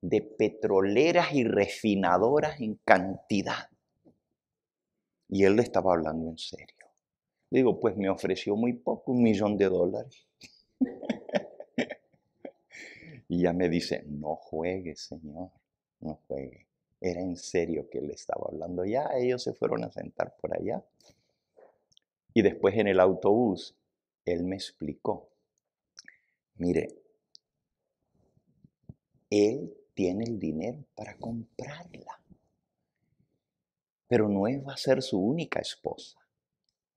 de petroleras y refinadoras en cantidad. Y él le estaba hablando en serio. Digo, pues me ofreció muy poco, un millón de dólares. [LAUGHS] Y ya me dice, no juegue, Señor, no juegue. Era en serio que le estaba hablando. Ya ellos se fueron a sentar por allá. Y después en el autobús, él me explicó, mire, él tiene el dinero para comprarla, pero no va a ser su única esposa.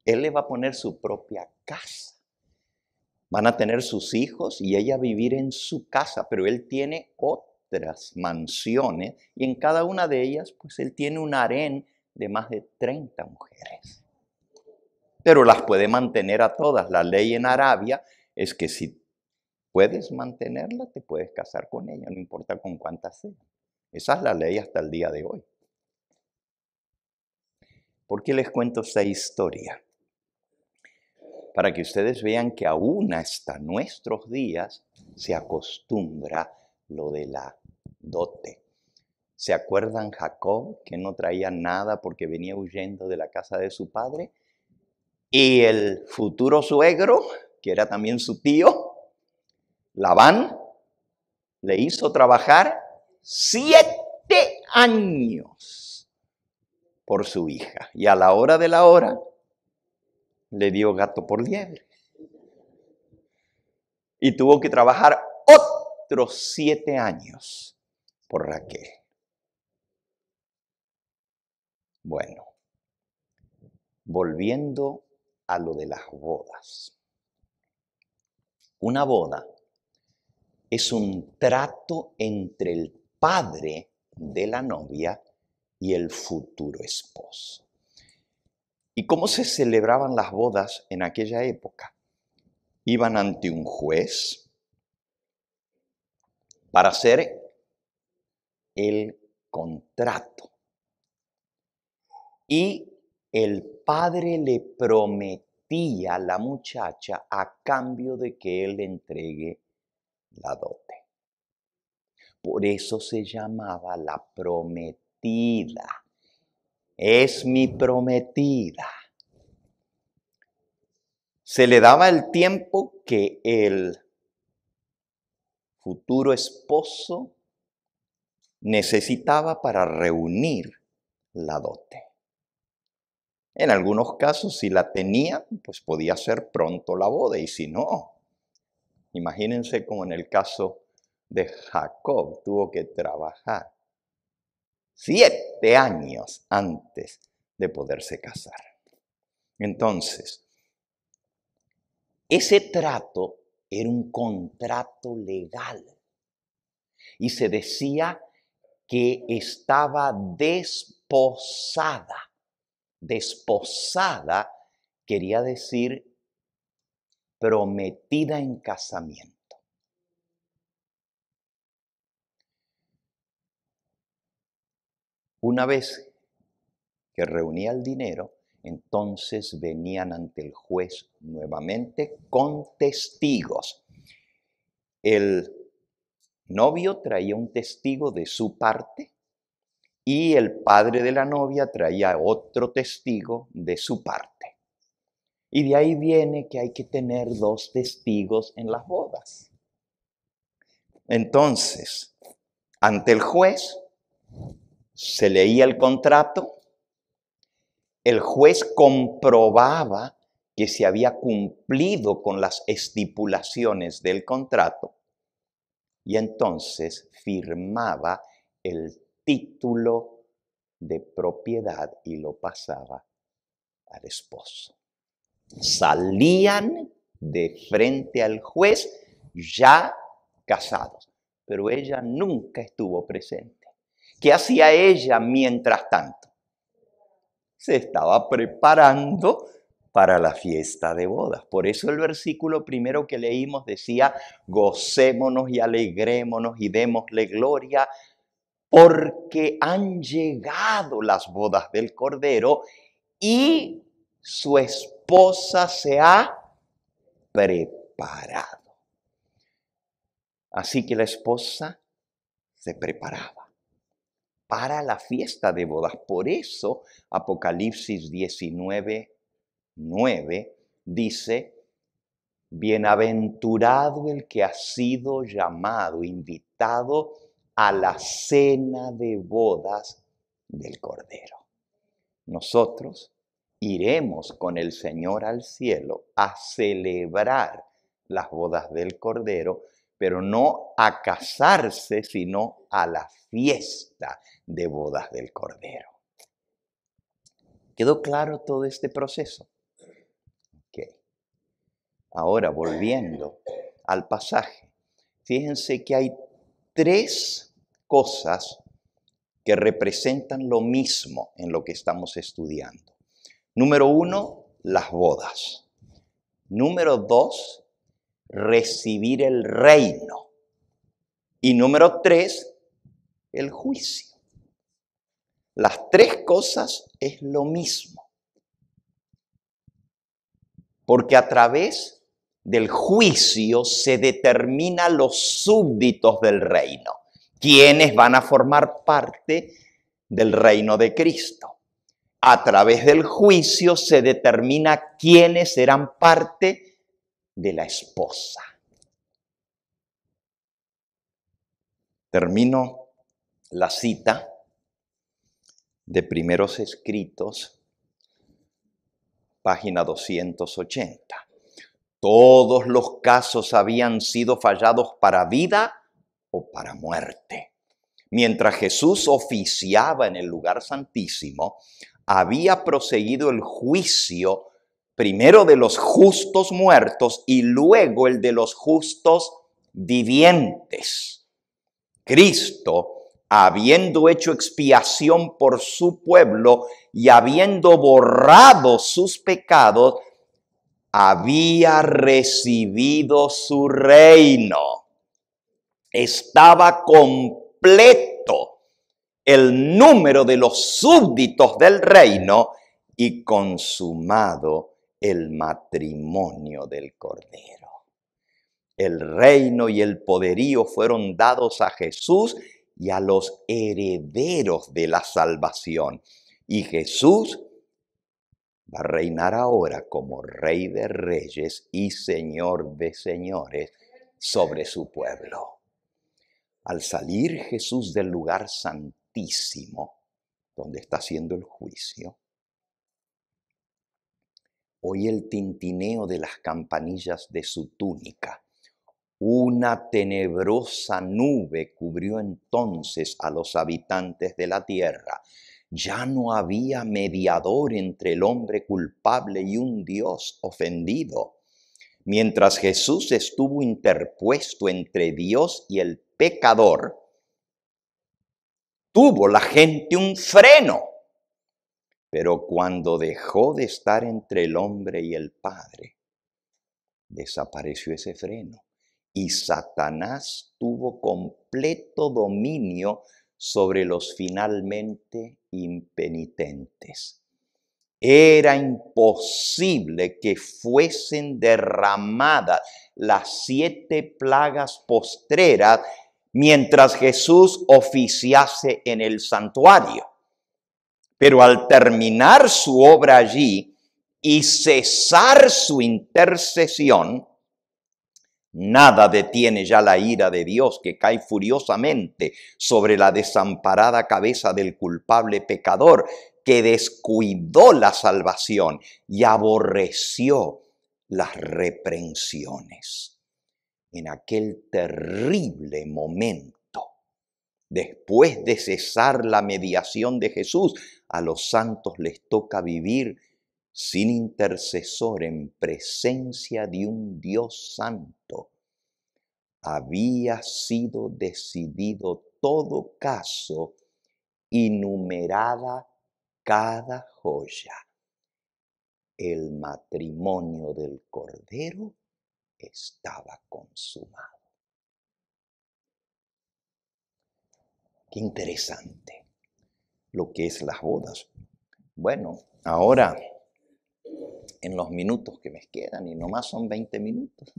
Él le va a poner su propia casa Van a tener sus hijos y ella vivir en su casa, pero él tiene otras mansiones y en cada una de ellas, pues él tiene un harén de más de 30 mujeres. Pero las puede mantener a todas. La ley en Arabia es que si puedes mantenerla, te puedes casar con ella, no importa con cuántas sea. Esa es la ley hasta el día de hoy. ¿Por qué les cuento esta historia? para que ustedes vean que aún hasta nuestros días se acostumbra lo de la dote. ¿Se acuerdan Jacob que no traía nada porque venía huyendo de la casa de su padre? Y el futuro suegro, que era también su tío, Labán, le hizo trabajar siete años por su hija. Y a la hora de la hora, le dio gato por liebre. Y tuvo que trabajar otros siete años por Raquel. Bueno, volviendo a lo de las bodas. Una boda es un trato entre el padre de la novia y el futuro esposo. ¿Y cómo se celebraban las bodas en aquella época? Iban ante un juez para hacer el contrato. Y el padre le prometía a la muchacha a cambio de que él le entregue la dote. Por eso se llamaba la prometida es mi prometida. Se le daba el tiempo que el futuro esposo necesitaba para reunir la dote. En algunos casos, si la tenía, pues podía ser pronto la boda, y si no, imagínense como en el caso de Jacob, tuvo que trabajar siete años antes de poderse casar. Entonces, ese trato era un contrato legal y se decía que estaba desposada. Desposada quería decir prometida en casamiento. Una vez que reunía el dinero, entonces venían ante el juez nuevamente con testigos. El novio traía un testigo de su parte y el padre de la novia traía otro testigo de su parte. Y de ahí viene que hay que tener dos testigos en las bodas. Entonces, ante el juez, se leía el contrato, el juez comprobaba que se había cumplido con las estipulaciones del contrato y entonces firmaba el título de propiedad y lo pasaba al esposo. Salían de frente al juez ya casados, pero ella nunca estuvo presente. ¿Qué hacía ella mientras tanto? Se estaba preparando para la fiesta de bodas. Por eso el versículo primero que leímos decía, gocémonos y alegrémonos y démosle gloria, porque han llegado las bodas del Cordero y su esposa se ha preparado. Así que la esposa se preparaba para la fiesta de bodas. Por eso Apocalipsis 19.9 dice, Bienaventurado el que ha sido llamado, invitado a la cena de bodas del Cordero. Nosotros iremos con el Señor al cielo a celebrar las bodas del Cordero pero no a casarse, sino a la fiesta de bodas del Cordero. ¿Quedó claro todo este proceso? Ahora, volviendo al pasaje, fíjense que hay tres cosas que representan lo mismo en lo que estamos estudiando. Número uno, las bodas. Número dos, recibir el reino. Y número tres, el juicio. Las tres cosas es lo mismo. Porque a través del juicio se determina los súbditos del reino, quienes van a formar parte del reino de Cristo. A través del juicio se determina quienes serán parte de la esposa. Termino la cita de primeros escritos, página 280. Todos los casos habían sido fallados para vida o para muerte. Mientras Jesús oficiaba en el lugar santísimo, había proseguido el juicio primero de los justos muertos y luego el de los justos vivientes. Cristo, habiendo hecho expiación por su pueblo y habiendo borrado sus pecados, había recibido su reino. Estaba completo el número de los súbditos del reino y consumado el matrimonio del Cordero. El reino y el poderío fueron dados a Jesús y a los herederos de la salvación. Y Jesús va a reinar ahora como rey de reyes y señor de señores sobre su pueblo. Al salir Jesús del lugar santísimo, donde está haciendo el juicio, Oí el tintineo de las campanillas de su túnica. Una tenebrosa nube cubrió entonces a los habitantes de la tierra. Ya no había mediador entre el hombre culpable y un Dios ofendido. Mientras Jesús estuvo interpuesto entre Dios y el pecador, tuvo la gente un freno pero cuando dejó de estar entre el hombre y el Padre, desapareció ese freno y Satanás tuvo completo dominio sobre los finalmente impenitentes. Era imposible que fuesen derramadas las siete plagas postreras mientras Jesús oficiase en el santuario. Pero al terminar su obra allí y cesar su intercesión, Nada detiene ya la ira de Dios que cae furiosamente sobre la desamparada cabeza del culpable pecador que descuidó la salvación y aborreció las reprensiones. En aquel terrible momento, después de cesar la mediación de Jesús, a los santos les toca vivir sin intercesor en presencia de un Dios santo. Había sido decidido todo caso y cada joya. El matrimonio del Cordero estaba consumado. Qué interesante lo que es las bodas. Bueno, ahora, en los minutos que me quedan, y no más son 20 minutos,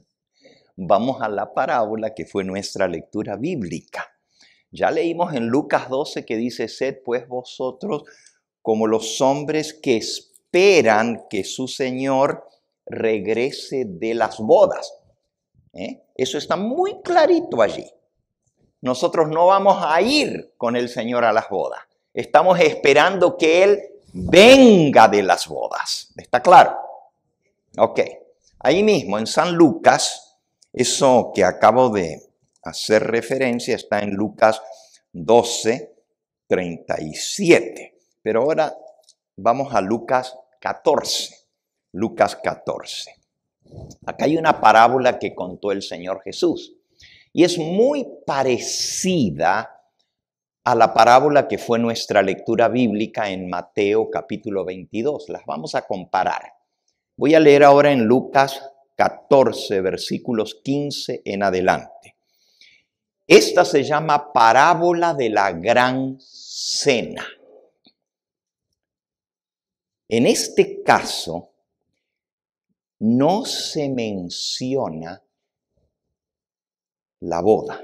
vamos a la parábola que fue nuestra lectura bíblica. Ya leímos en Lucas 12 que dice, sed pues vosotros como los hombres que esperan que su Señor regrese de las bodas. ¿Eh? Eso está muy clarito allí. Nosotros no vamos a ir con el Señor a las bodas. Estamos esperando que Él venga de las bodas. ¿Está claro? Ok. Ahí mismo, en San Lucas, eso que acabo de hacer referencia está en Lucas 12, 37. Pero ahora vamos a Lucas 14. Lucas 14. Acá hay una parábola que contó el Señor Jesús y es muy parecida a la parábola que fue nuestra lectura bíblica en Mateo capítulo 22. Las vamos a comparar. Voy a leer ahora en Lucas 14, versículos 15 en adelante. Esta se llama parábola de la gran cena. En este caso, no se menciona la boda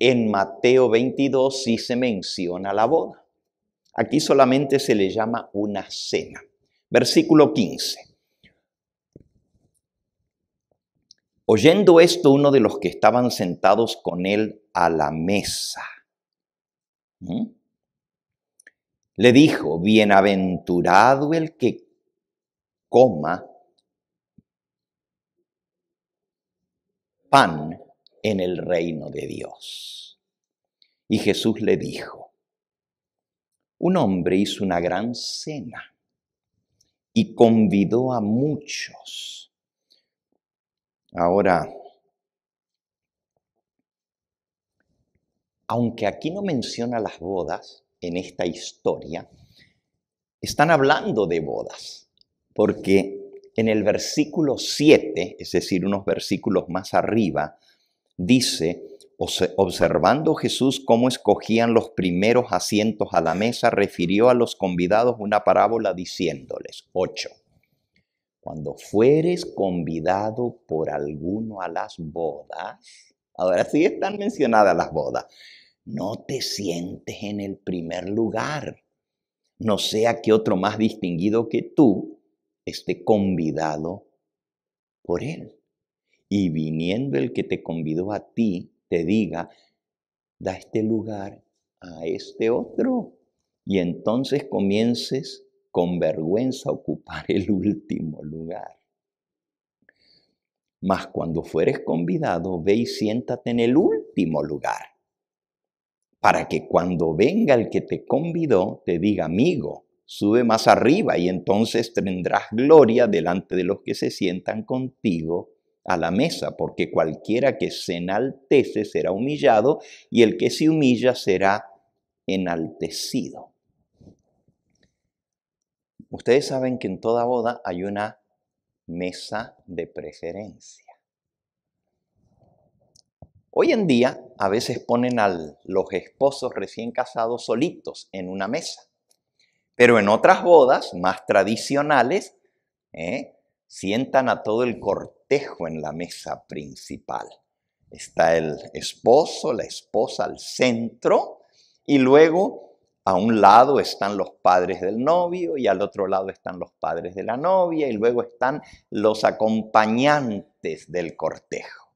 en Mateo 22 sí se menciona la boda. Aquí solamente se le llama una cena. Versículo 15. Oyendo esto, uno de los que estaban sentados con él a la mesa le dijo, bienaventurado el que coma pan en el reino de Dios. Y Jesús le dijo, un hombre hizo una gran cena y convidó a muchos. Ahora, aunque aquí no menciona las bodas en esta historia, están hablando de bodas, porque en el versículo 7, es decir, unos versículos más arriba, Dice, observando Jesús cómo escogían los primeros asientos a la mesa, refirió a los convidados una parábola diciéndoles, 8. Cuando fueres convidado por alguno a las bodas, ahora sí están mencionadas las bodas, no te sientes en el primer lugar, no sea que otro más distinguido que tú esté convidado por él y viniendo el que te convidó a ti, te diga, da este lugar a este otro. Y entonces comiences con vergüenza a ocupar [LAUGHS] el último lugar. Mas cuando fueres convidado, ve y siéntate en el último lugar, para que cuando venga el que te convidó, te diga, amigo, sube más arriba y entonces tendrás gloria delante de los que se sientan contigo a la mesa, porque cualquiera que se enaltece será humillado y el que se humilla será enaltecido. Ustedes saben que en toda boda hay una mesa de preferencia. Hoy en día a veces ponen a los esposos recién casados solitos en una mesa, pero en otras bodas más tradicionales, ¿eh? sientan a todo el cortejo en la mesa principal. Está el esposo, la esposa al centro y luego a un lado están los padres del novio y al otro lado están los padres de la novia y luego están los acompañantes del cortejo.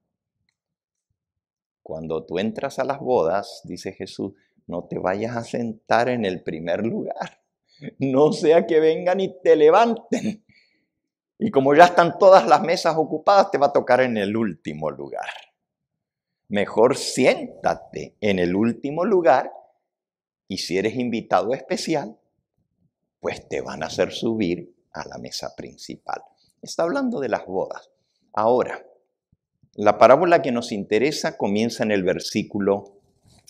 Cuando tú entras a las bodas, dice Jesús, no te vayas a sentar en el primer lugar. [LAUGHS] No sea que vengan y te levanten y como ya están todas las mesas ocupadas, te va a tocar en el último lugar. Mejor siéntate en el último lugar y si eres invitado especial, pues te van a hacer subir a la mesa principal. Está hablando de las bodas. Ahora, la parábola que nos interesa comienza en el versículo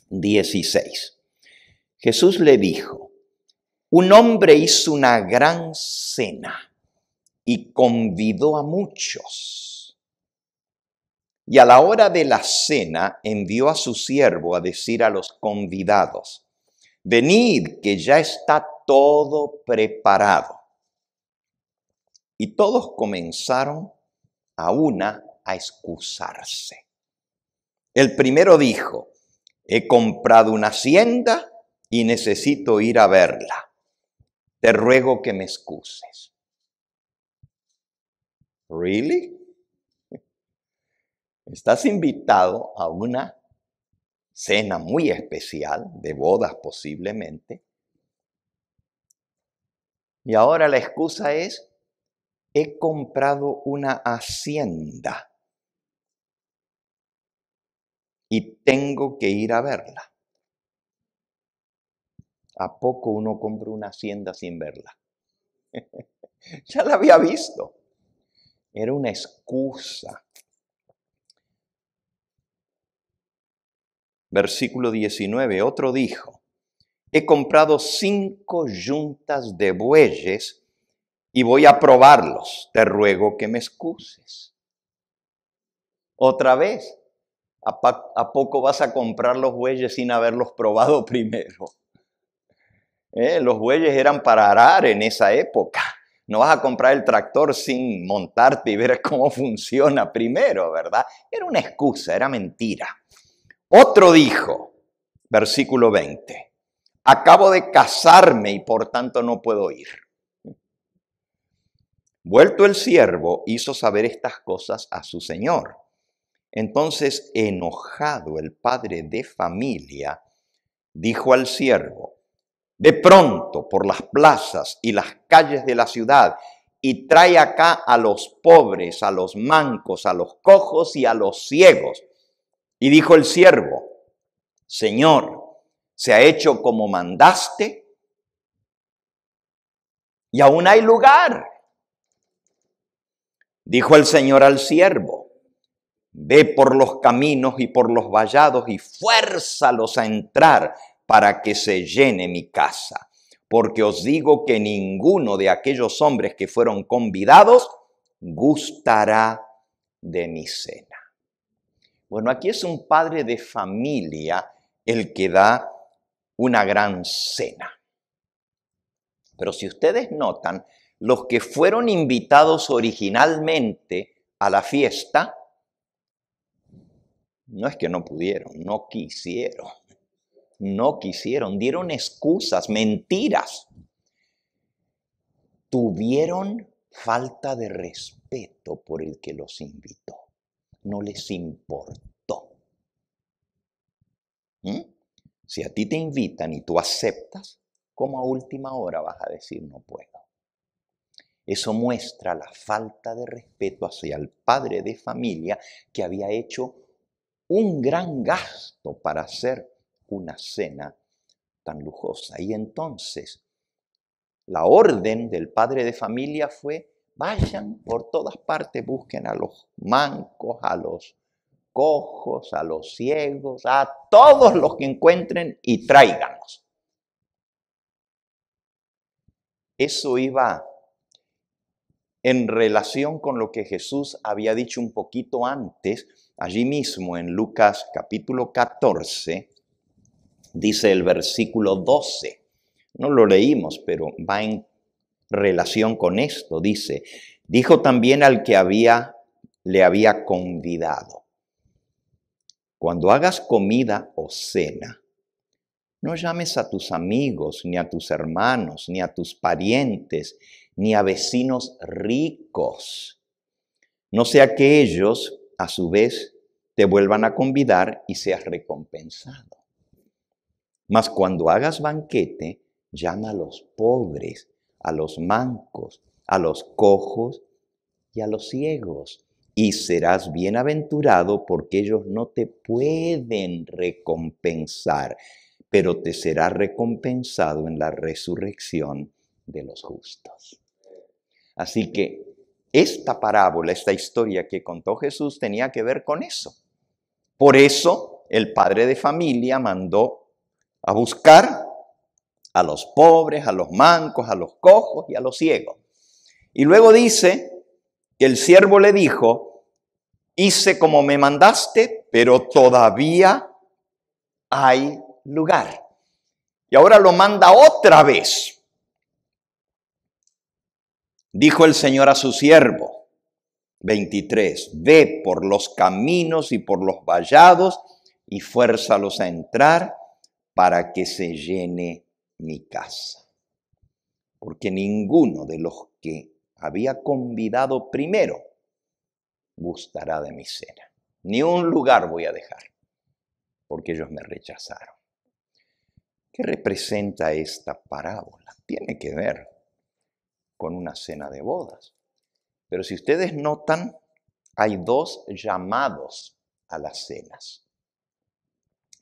16. Jesús le dijo, un hombre hizo una gran cena y convidó a muchos. Y a la hora de la cena envió a su siervo a decir a los convidados, venid que ya está todo preparado. Y todos comenzaron a una a excusarse. El primero dijo, he comprado una hacienda y necesito ir a verla. Te ruego que me excuses. ¿Really? Estás invitado a una cena muy especial, de bodas posiblemente. Y ahora la excusa es, he comprado una hacienda y tengo que ir a verla. ¿A poco uno compra una hacienda sin verla? [LAUGHS] ya la había visto. Era una excusa. Versículo 19, otro dijo, he comprado cinco yuntas de bueyes y voy a probarlos, te ruego que me excuses. Otra vez, ¿a, poco vas a comprar los bueyes sin haberlos probado [LAUGHS] primero? Eh, los bueyes eran para arar en esa época. No vas a comprar el tractor sin montarte y ver cómo [LAUGHS] funciona primero, ¿verdad? Era una excusa, era mentira. Otro dijo, versículo 20, acabo de casarme y por tanto no puedo ir. Vuelto el siervo, hizo saber estas cosas a su señor. Entonces, enojado el padre de familia, dijo al siervo, de pronto por las plazas y las calles de la ciudad y trae acá a los pobres, a los mancos, a los cojos y a los ciegos. Y dijo el siervo, Señor, se ha hecho como mandaste y aún hay lugar. Dijo el Señor al siervo, ve por los caminos y por los vallados y fuérzalos a entrar para que se llene mi casa. Porque os digo que ninguno de aquellos hombres que fueron convidados gustará de mi cena. Bueno, aquí es un padre de familia el que da una gran cena. Pero si ustedes notan, los que fueron invitados originalmente a la fiesta, no es que no pudieron, no quisieron no quisieron, dieron excusas, mentiras. Tuvieron falta de respeto por el que los invitó. No les importó. ¿Mm? Si a ti te invitan y tú aceptas, ¿cómo a última hora vas a decir no puedo? Eso muestra la falta de respeto hacia el padre de familia que había hecho un gran gasto para hacer una cena tan lujosa. Y entonces la orden del padre de familia fue, vayan por todas partes, busquen a los mancos, a los cojos, a los ciegos, a todos los que encuentren y tráiganlos. Eso iba en relación con lo que Jesús había dicho un poquito antes, allí mismo en Lucas capítulo 14, dice el versículo 12. No lo leímos, pero va en relación con esto. Dice, dijo también al que había, le había convidado. Cuando hagas comida o cena, no llames a tus amigos, ni a tus hermanos, ni a tus parientes, ni a vecinos ricos. No sea que ellos, a su vez, te vuelvan a convidar y seas recompensado. Mas cuando hagas banquete, llama a los pobres, a los mancos, a los cojos y a los ciegos, y serás bienaventurado porque ellos no te pueden recompensar, pero te será recompensado en la resurrección de los justos. Así que esta parábola, esta historia que contó Jesús tenía que ver con eso. Por eso el padre de familia mandó a buscar a los pobres, a los mancos, a los cojos y a los ciegos. Y luego dice que el siervo le dijo, hice como me mandaste, pero todavía hay lugar. Y ahora lo manda otra vez. Dijo el Señor a su siervo, 23, ve por los caminos y por los vallados y fuérzalos a entrar para que se llene mi casa. Porque ninguno de los que había convidado primero gustará de mi cena. Ni un lugar voy a dejar, porque ellos me rechazaron. ¿Qué representa esta parábola? Tiene que ver con una cena de bodas. Pero si ustedes notan, hay dos llamados a las cenas.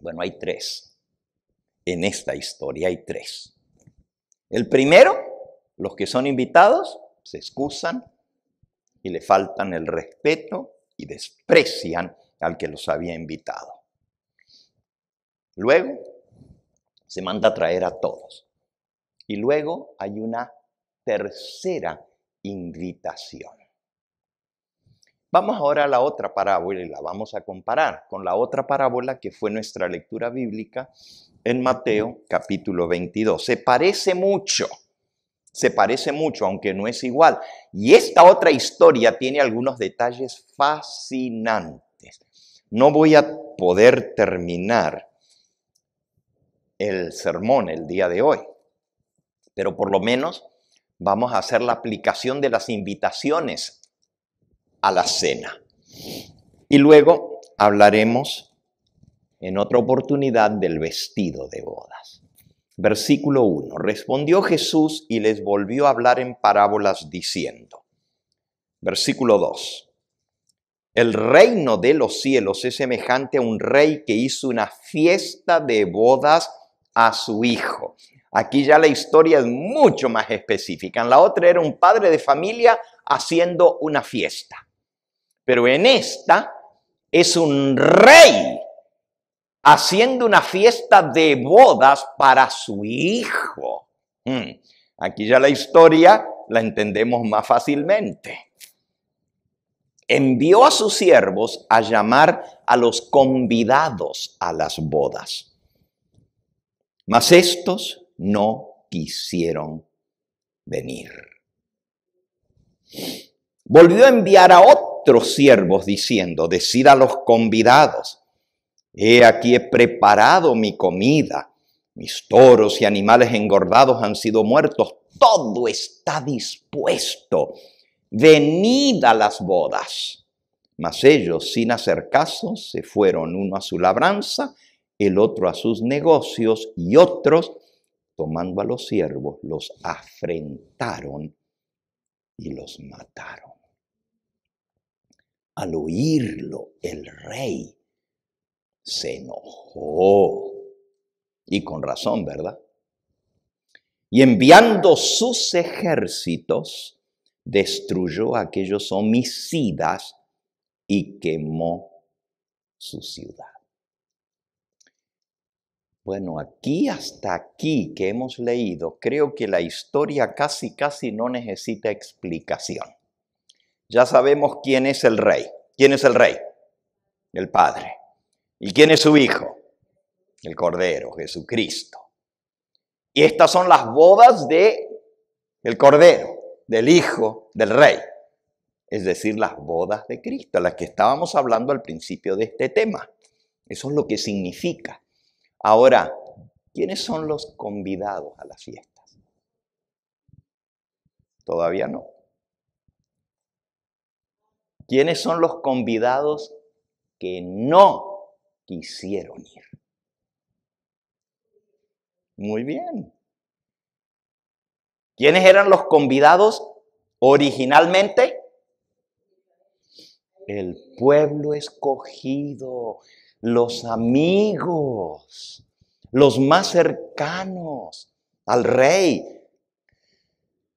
Bueno, hay tres en esta historia. Hay tres. El primero, los que son invitados se excusan y le faltan el respeto y desprecian al que los había invitado. Luego se manda a traer a todos. Y luego hay una tercera invitación. Vamos ahora a la otra parábola y la vamos a comparar con la otra parábola que fue nuestra lectura bíblica en Mateo capítulo 22. Se parece mucho, se parece mucho, aunque no es igual. Y esta otra historia tiene algunos detalles fascinantes. No voy a poder terminar el sermón el día de hoy, pero por lo menos vamos a hacer la aplicación de las invitaciones a la cena. Y luego hablaremos en otra oportunidad del vestido de bodas. Versículo 1. Respondió Jesús y les volvió a hablar en parábolas diciendo. Versículo 2. El reino de los cielos es semejante a un rey que hizo una fiesta de bodas a su hijo. Aquí ya la historia es mucho más específica. En la otra era un padre de familia haciendo una fiesta. Pero en esta es un rey haciendo una fiesta de bodas para su hijo. Mm. Aquí ya la historia la entendemos más fácilmente. Envió a sus siervos a llamar a los convidados a las bodas. Mas estos no quisieron venir. Volvió a enviar a otros siervos diciendo, decid a los convidados, He aquí he preparado mi comida, mis toros y animales engordados han sido muertos, todo está dispuesto. Venid a las bodas. Mas ellos, sin hacer caso, se fueron uno a su labranza, el otro a sus negocios y otros, tomando a los siervos, los afrentaron y los mataron. Al oírlo, el rey se enojó. Y con razón, ¿verdad? Y enviando sus ejércitos, destruyó a aquellos homicidas y quemó su ciudad. Bueno, aquí hasta aquí que hemos leído, creo que la historia casi casi no necesita explicación. Ya sabemos quién es el rey. ¿Quién es el rey? El padre. ¿Y quién es su Hijo? El Cordero, Jesucristo. Y estas son las bodas de el Cordero, del Hijo, del Rey. Es decir, las bodas de Cristo, las que estábamos hablando al principio de este tema. Eso es lo que significa. Ahora, ¿quiénes son los convidados a las fiestas? Todavía no. ¿Quiénes son los convidados que no quisieron ir. Muy bien. ¿Quiénes eran los convidados originalmente? El pueblo escogido, los amigos, los más cercanos al rey,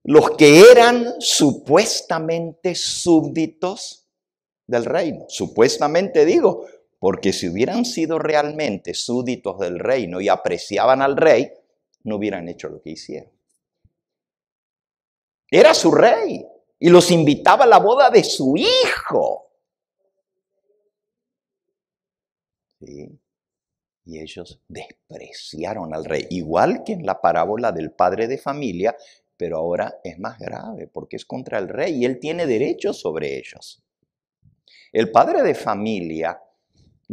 los que eran supuestamente súbditos del reino. Supuestamente digo, porque si hubieran sido realmente súditos del reino y apreciaban al rey, no hubieran hecho lo que hicieron. Era su rey y los invitaba a la boda de su hijo. Y ellos despreciaron al rey, igual que en la parábola del padre de familia, pero ahora es más grave porque es contra el rey y él tiene derechos sobre ellos. El padre de familia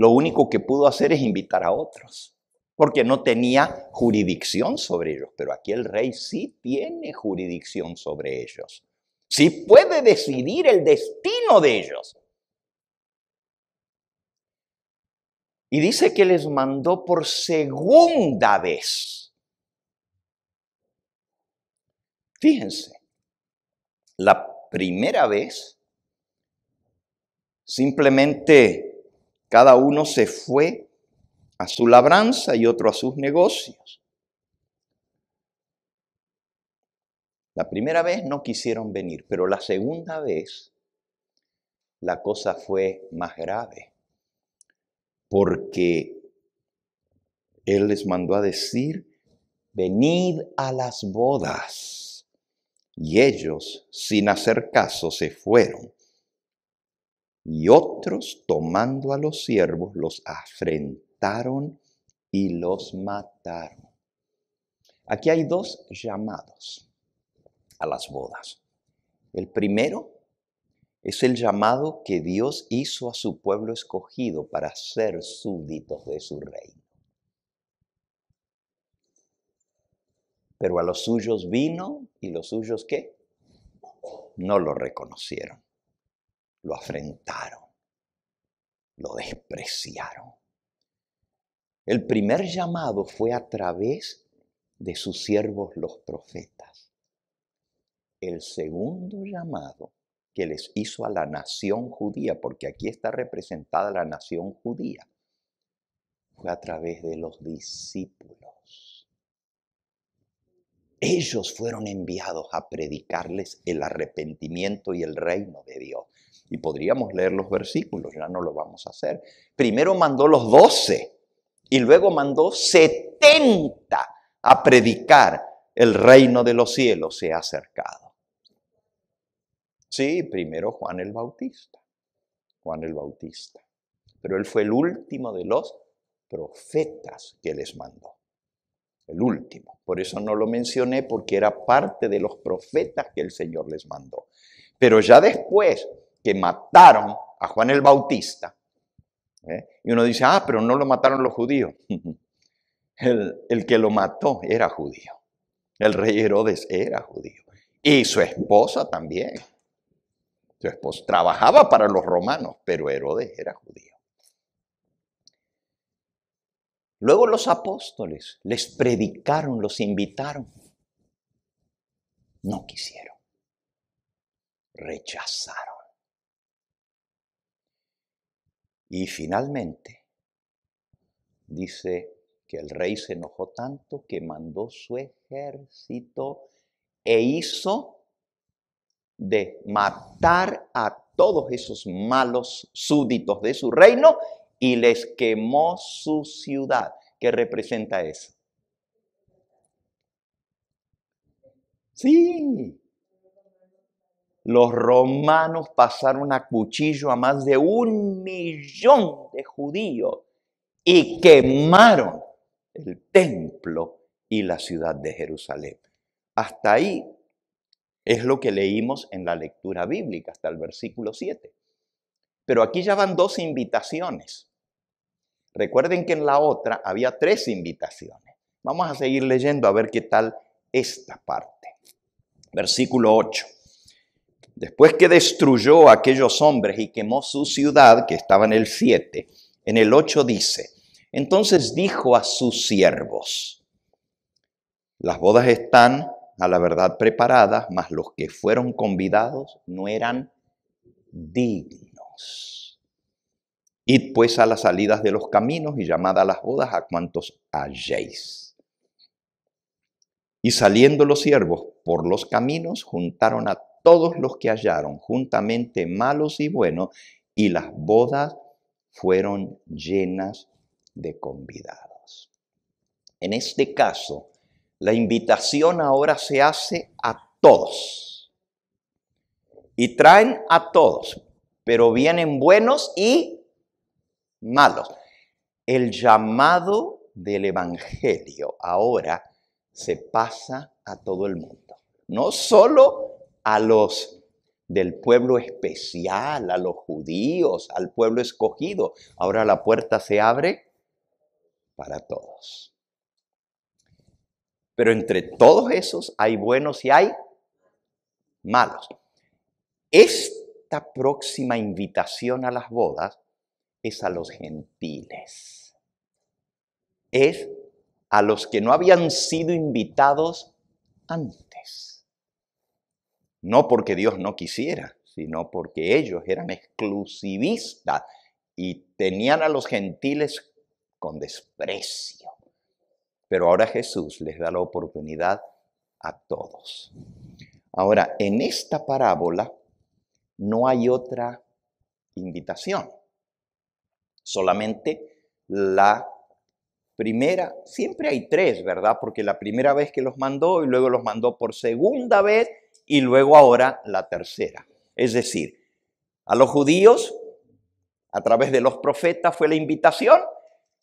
lo único que pudo hacer es invitar a otros, porque no tenía jurisdicción sobre ellos, pero aquí el rey sí tiene jurisdicción sobre ellos, sí puede decidir el destino de ellos. Y dice que les mandó por segunda vez. Fíjense, la primera vez simplemente cada uno se fue a su labranza y otro a sus negocios. La primera vez no quisieron venir, pero la segunda vez la cosa fue más grave, porque Él les mandó a decir, venid a las bodas. Y ellos, sin hacer caso, se fueron y otros, tomando a los siervos, los afrentaron y los mataron. Aquí hay dos llamados a las bodas. El primero es el llamado que Dios hizo a su pueblo escogido para ser súbditos de su reino. Pero a los suyos vino y los suyos qué? No lo reconocieron lo afrentaron, lo despreciaron. El primer llamado fue a través de sus siervos los profetas. El segundo llamado que les hizo a la nación judía, porque aquí está representada la nación judía, fue a través de los discípulos. Ellos fueron enviados a predicarles el arrepentimiento y el reino de Dios. Y podríamos leer los versículos, ya no lo vamos a hacer. Primero mandó los doce y luego mandó setenta a predicar el reino de los cielos se ha acercado. Sí, primero Juan el Bautista, Juan el Bautista. Pero él fue el último de los profetas que les mandó. El último. Por eso no lo mencioné porque era parte de los profetas que el Señor les mandó. Pero ya después, que mataron a Juan el Bautista. ¿eh? Y uno dice, ah, pero no lo mataron los judíos. [LAUGHS] el, el que lo mató era judío. El rey Herodes era judío. Y su esposa también. Su esposa trabajaba para los romanos, pero Herodes era judío. Luego los apóstoles les predicaron, los invitaron. No quisieron. Rechazaron. Y finalmente dice que el rey se enojó tanto que mandó su ejército e hizo de matar a todos esos malos súbditos de su reino y les quemó su ciudad. ¿Qué representa eso? Sí, los romanos pasaron a cuchillo a más de un millón de judíos y quemaron el templo y la ciudad de Jerusalén. Hasta ahí es lo que leímos en la lectura bíblica, hasta el versículo 7. Pero aquí ya van dos invitaciones. Recuerden que en la otra había tres invitaciones. Vamos a seguir leyendo a ver qué tal esta parte. Versículo 8. Después que destruyó a aquellos hombres y quemó su ciudad, que estaba en el 7, en el 8 dice, entonces dijo a sus siervos, las bodas están a la verdad preparadas, mas los que fueron convidados no eran dignos. Id pues a las salidas de los caminos y llamad a las bodas a cuantos halléis. Y saliendo los siervos por los caminos, juntaron a todos los que hallaron, juntamente malos y buenos, y las bodas fueron llenas de convidados. En este caso, la invitación ahora se hace a todos. Y traen a todos, pero vienen buenos y malos. El llamado del Evangelio ahora se pasa a todo el mundo. No solo a los del pueblo especial, a los judíos, al pueblo escogido. Ahora la puerta se abre para todos. Pero entre todos esos hay buenos y hay malos. Esta próxima invitación a las bodas es a los gentiles. Es a los que no habían sido invitados antes no porque Dios no quisiera, sino porque ellos eran exclusivistas y tenían a los gentiles con desprecio. Pero ahora Jesús les da la oportunidad a todos. Ahora, en esta parábola no hay otra invitación, solamente la primera, siempre hay tres, ¿verdad? Porque la primera vez que los mandó y luego los mandó por segunda vez y luego ahora la tercera. Es decir, a los judíos, a través de los profetas fue la invitación,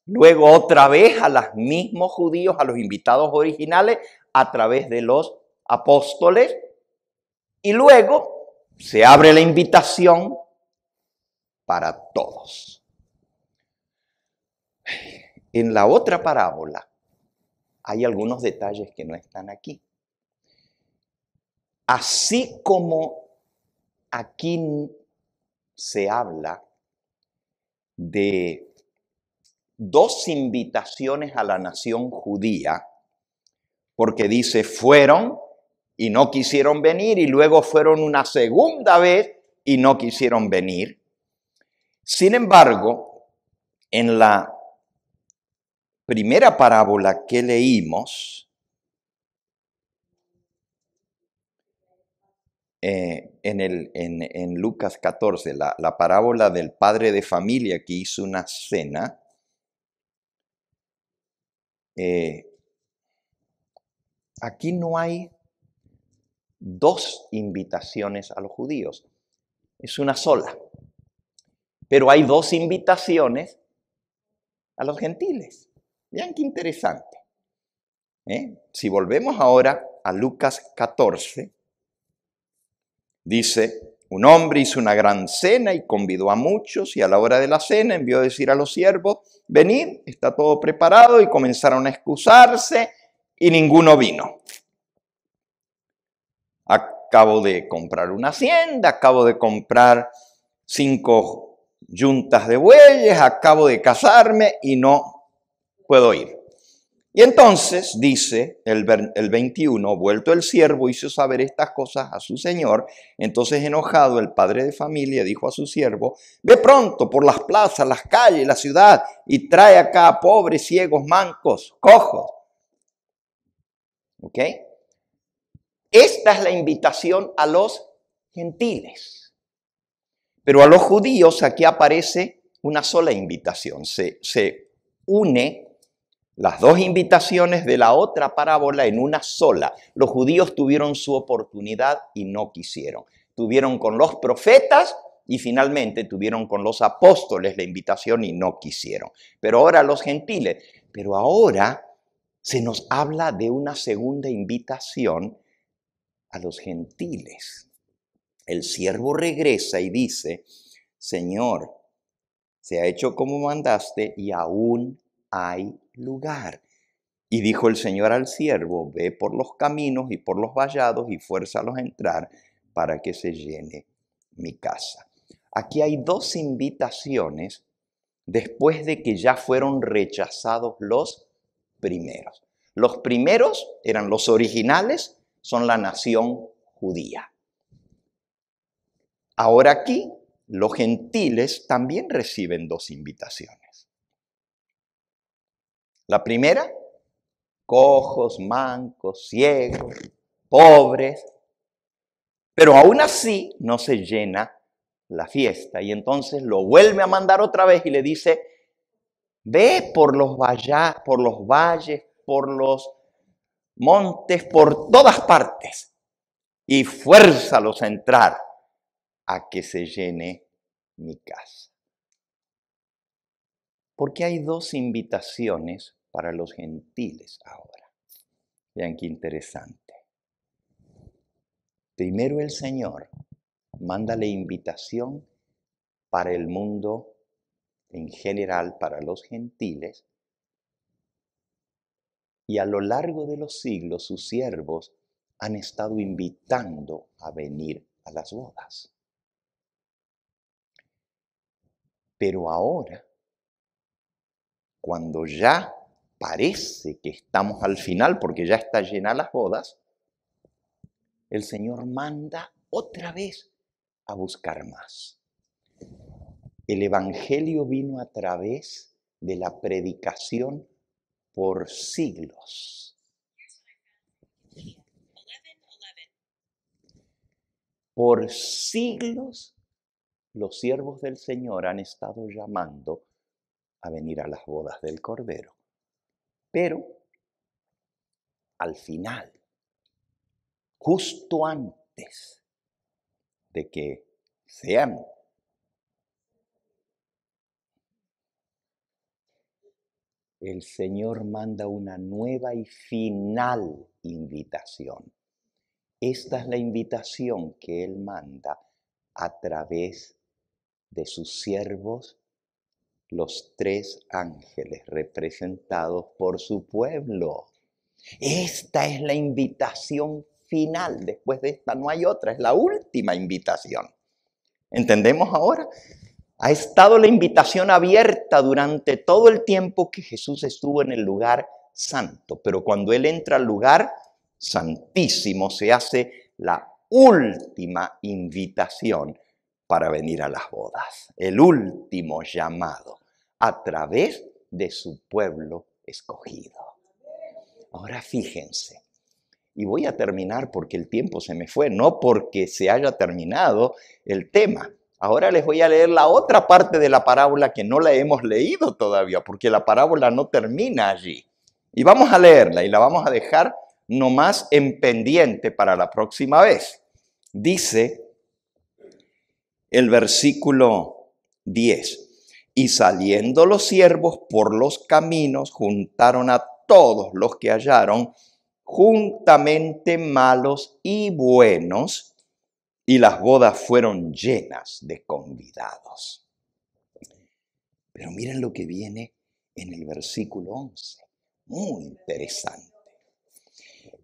luego otra vez a los mismos judíos, a los invitados originales, a través de los apóstoles, y luego se abre la invitación para todos. En la otra parábola hay algunos detalles que no están aquí. Así como aquí se habla de dos invitaciones a la nación judía, porque dice, fueron y no quisieron venir, y luego fueron una segunda vez y no quisieron venir. Sin embargo, en la primera parábola que leímos, Eh, en, Lucas 14, la, parábola del padre de familia que hizo una cena, eh, aquí no hay dos invitaciones a los judíos, es una sola. Pero hay dos invitaciones a los gentiles. Vean qué interesante. ¿eh? Si volvemos ahora a Lucas 14, Dice, un hombre hizo una gran cena y convidó a muchos y a la hora de la cena envió a decir a los siervos, venid, está todo preparado y comenzaron a excusarse y ninguno vino. Acabo de comprar una hacienda, acabo de comprar cinco yuntas de bueyes, acabo de casarme y no puedo ir. Y entonces dice el, 21, vuelto el siervo hizo saber estas cosas a su señor. Entonces enojado el padre de familia dijo a su siervo, ve pronto por las plazas, las calles, la ciudad y trae acá a pobres, ciegos, mancos, cojos. ¿Ok? Esta es la invitación a los gentiles. Pero a los judíos aquí aparece una sola invitación, se, se une las dos invitaciones de la otra parábola en una sola. Los judíos tuvieron su oportunidad y no quisieron. Tuvieron con los profetas y finalmente tuvieron con los apóstoles la invitación y no quisieron. Pero ahora los gentiles, pero ahora se nos habla de una segunda invitación a los gentiles. El siervo regresa y dice, Señor, se ha hecho como mandaste y aún hay lugar. Y dijo el Señor al siervo, ve por los caminos y por los vallados y fuérzalos a entrar para que se llene mi casa. Aquí hay dos invitaciones después de que ya fueron rechazados los primeros. Los primeros eran los originales, son la nación judía. Ahora aquí, los gentiles también reciben dos invitaciones. La primera, cojos, mancos, ciegos, pobres. Pero aún así no se llena la fiesta. Y entonces lo vuelve a mandar otra vez y le dice, ve por los, por los valles, por los montes, por todas partes. Y fuérzalos a entrar a que se llene mi casa. Porque hay dos invitaciones para los gentiles ahora. Vean qué interesante. Primero el Señor manda la invitación para el mundo en general, para los gentiles, y a lo largo de los siglos sus siervos han estado invitando a venir a las bodas. Pero ahora, cuando ya parece que estamos al final porque ya está llena las bodas, el Señor manda otra vez a buscar más. El Evangelio vino a través de la predicación por siglos. Por siglos los siervos del Señor han estado llamando a venir a las bodas del Cordero. Pero al final, justo antes de que seamos el Señor manda una nueva y final invitación. Esta es la invitación que Él manda a través de sus siervos los tres ángeles representados por su pueblo. Esta es la invitación final. Después de esta no hay otra, es la última invitación. ¿Entendemos ahora? Ha estado la invitación abierta durante todo el tiempo que Jesús estuvo en el lugar santo, pero cuando Él entra al lugar santísimo se hace la última invitación para venir a las bodas, el último llamado a través de su pueblo escogido. Ahora fíjense, y voy a terminar porque el tiempo se me fue, no porque se haya terminado el tema. Ahora les voy a leer la otra parte de la parábola que no la hemos leído todavía, porque la parábola no termina allí. Y vamos a leerla y la vamos a dejar nomás en pendiente para la próxima vez. Dice el versículo 10. Y saliendo los siervos por los caminos, juntaron a todos los que hallaron, juntamente malos y buenos, y las bodas fueron llenas de convidados. Pero miren lo que viene en el versículo 11, muy interesante.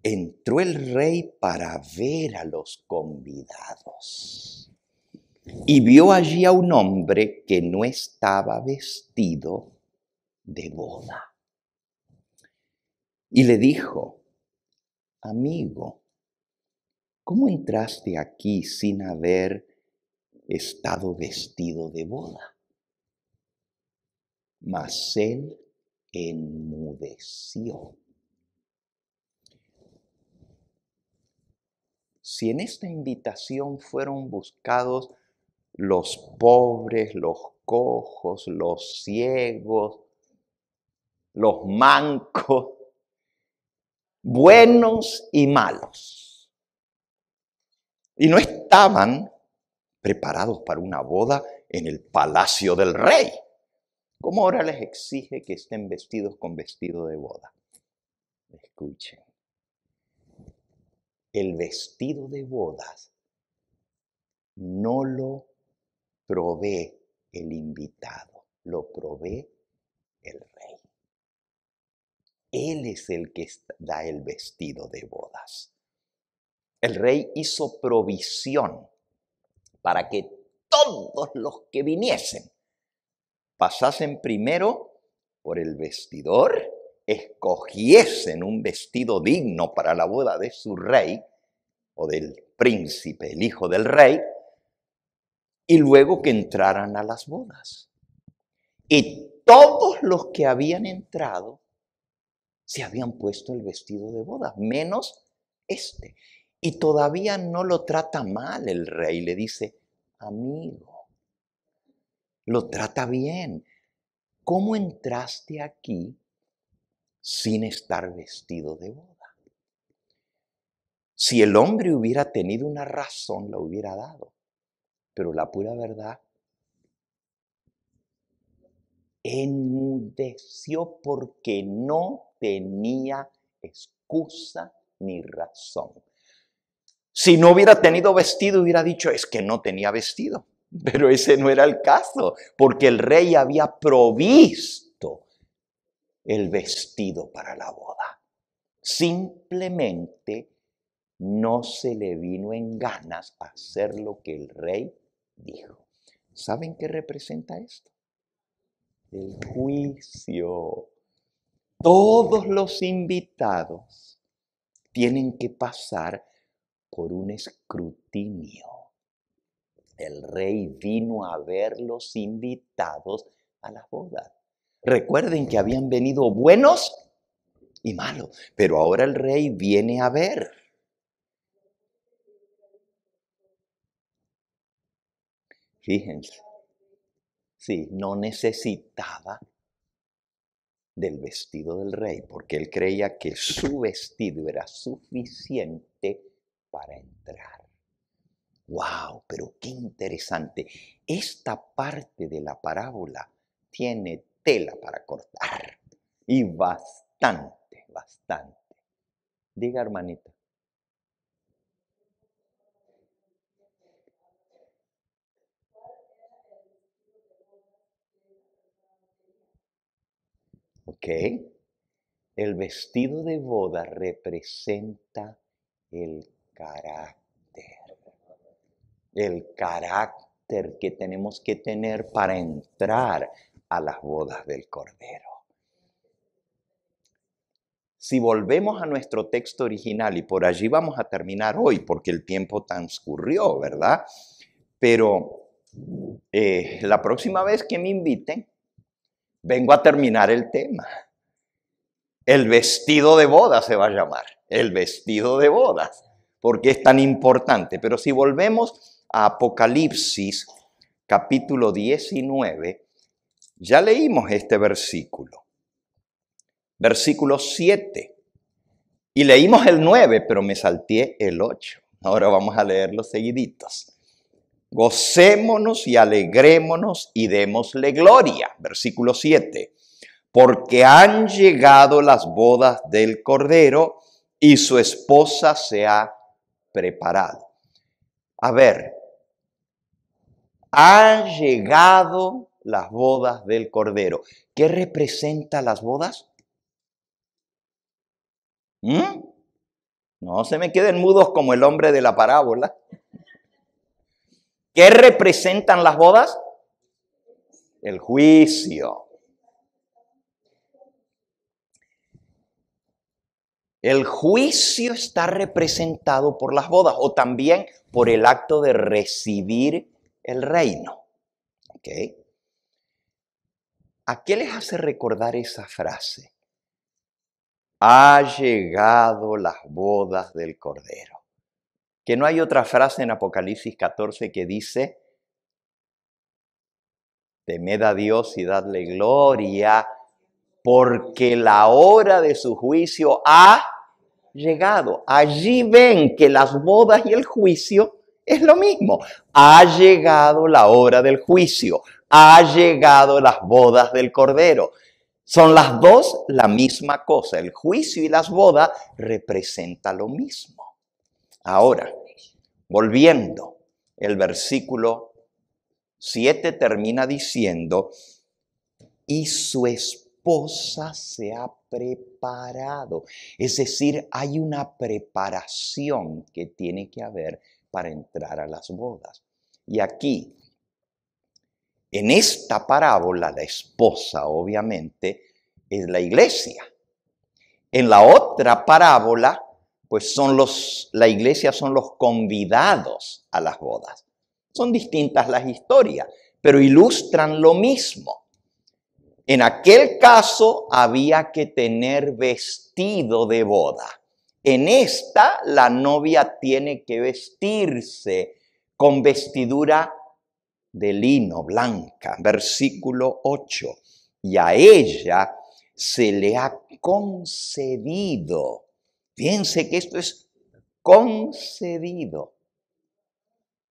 Entró el rey para ver a los convidados y vio allí a un hombre que no estaba vestido de boda. Y le dijo, amigo, ¿cómo entraste aquí sin haber estado vestido de boda? Mas él enmudeció. Si en esta invitación fueron buscados los pobres, los cojos, los ciegos, los mancos, buenos y malos. Y no estaban preparados para una boda en el palacio del rey. ¿Cómo ahora les exige que estén vestidos con vestido de boda? Escuchen. El vestido de bodas no lo provee el invitado, lo provee el rey. Él es el que da el vestido de bodas. El rey hizo provisión para que todos los que viniesen pasasen primero por el vestidor, escogiesen un vestido digno para la boda de su rey o del príncipe, el hijo del rey, y luego que entraran a las bodas. Y todos los que habían entrado se habían puesto el vestido de boda, menos este. Y todavía no lo trata mal el rey, le dice, amigo, lo trata bien. ¿Cómo entraste aquí sin estar vestido de boda? Si el hombre hubiera tenido una razón, la hubiera dado. Pero la pura verdad enmudeció porque no tenía excusa ni razón. Si no hubiera tenido vestido, hubiera dicho, es que no tenía vestido. Pero ese no era el caso, porque el rey había provisto el vestido para la boda. Simplemente no se le vino en ganas hacer lo que el rey dijo. ¿Saben qué representa esto? El juicio. Todos los invitados tienen que pasar por un escrutinio. El rey vino a ver los invitados a la boda. Recuerden que habían venido buenos y malos, pero ahora el rey viene a ver. Fíjense. Sí, no necesitaba del vestido del rey, porque él creía que su vestido era suficiente para entrar. ¡Wow! Pero qué interesante. Esta parte de la parábola tiene tela para cortar. Y bastante, bastante. Diga, hermanita. ¿Ok? El vestido de boda representa el carácter. El carácter que tenemos que tener para entrar a las bodas del Cordero. Si volvemos a nuestro texto original, y por allí vamos a terminar hoy, porque el tiempo transcurrió, ¿verdad? Pero eh, la próxima vez que me inviten, Vengo a terminar el tema. El vestido de boda se va a llamar. El vestido de bodas. Porque es tan importante. Pero si volvemos a Apocalipsis, capítulo 19, ya leímos este versículo. Versículo 7. Y leímos el 9, pero me salté el 8. Ahora vamos a leer seguiditos. Gocémonos y alegrémonos y démosle gloria. Versículo 7. Porque han llegado las bodas del Cordero y su esposa se ha preparado. A ver, han llegado las bodas del Cordero. ¿Qué representa las bodas? ¿Mm? No se me queden mudos como el hombre de la parábola. ¿Qué representan las bodas? El juicio. El juicio está representado por las bodas o también por el acto de recibir el reino. ¿Okay? ¿A qué les hace recordar esa frase? Ha llegado las bodas del Cordero que no hay otra frase en Apocalipsis 14 que dice, temed a Dios y dadle gloria, porque la hora de su juicio ha llegado. Allí ven que las bodas y el juicio es lo mismo. Ha llegado la hora del juicio, ha llegado las bodas del Cordero. Son las dos la misma cosa. El juicio y las bodas representan lo mismo. Ahora, volviendo, el versículo 7 termina diciendo, y su esposa se ha preparado. Es decir, hay una preparación que tiene que haber para entrar a las bodas. Y aquí, en esta parábola, la esposa obviamente es la iglesia. En la otra parábola, pues son los, la iglesia son los convidados a las bodas. Son distintas las historias, pero ilustran lo mismo. En aquel caso había que tener vestido de boda. En esta la novia tiene que vestirse con vestidura de lino blanca, versículo 8. Y a ella se le ha concedido Piense que esto es concedido.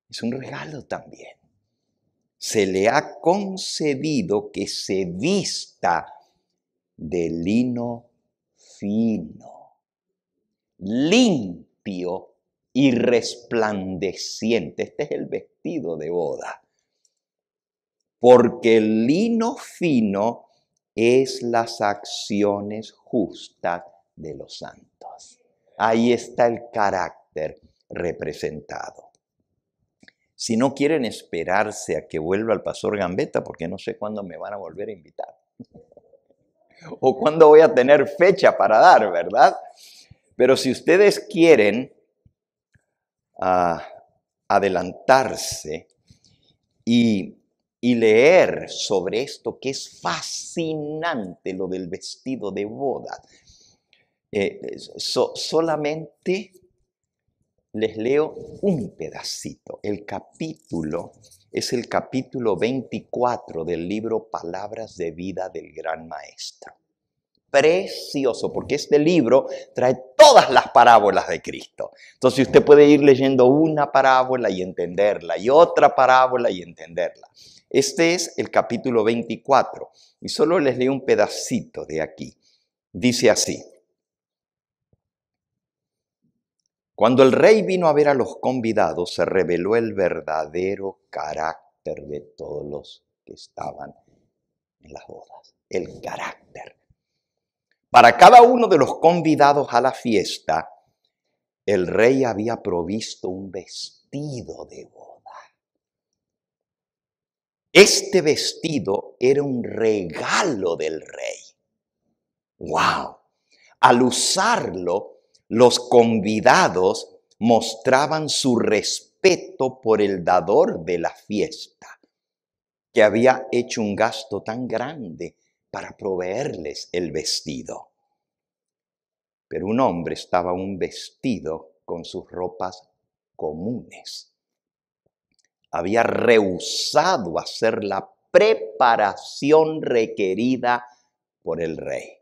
Es un regalo también. Se le ha concedido que se vista de lino fino, limpio y resplandeciente. Este es el vestido de boda. Porque el lino fino es las acciones justas de los santos. Ahí está el carácter representado. Si no quieren esperarse a que vuelva el pastor Gambetta, porque no sé cuándo me van a volver a invitar. [LAUGHS] o cuándo voy a tener fecha para dar, ¿verdad? Pero si ustedes quieren ah, adelantarse y, y leer sobre esto, que es fascinante lo del vestido de boda, eh, solamente les leo un pedacito. El capítulo es el capítulo 24 del libro Palabras de Vida del Gran Maestro. Precioso, porque este libro trae todas las parábolas de Cristo. Entonces usted puede ir leyendo una parábola y entenderla, y otra parábola y entenderla. Este es el capítulo 24, y solo les leo un pedacito de aquí. Dice así, Cuando el rey vino a ver a los convidados, se reveló el verdadero carácter de todos los que estaban en las bodas. El carácter. Para cada uno de los convidados a la fiesta, el rey había provisto un vestido de boda. Este vestido era un regalo del rey. ¡Wow! Al usarlo, los convidados mostraban su respeto por el dador de la fiesta, que había hecho un gasto tan grande para proveerles el vestido. Pero un hombre estaba un vestido con sus ropas comunes. Había rehusado hacer la preparación requerida por el rey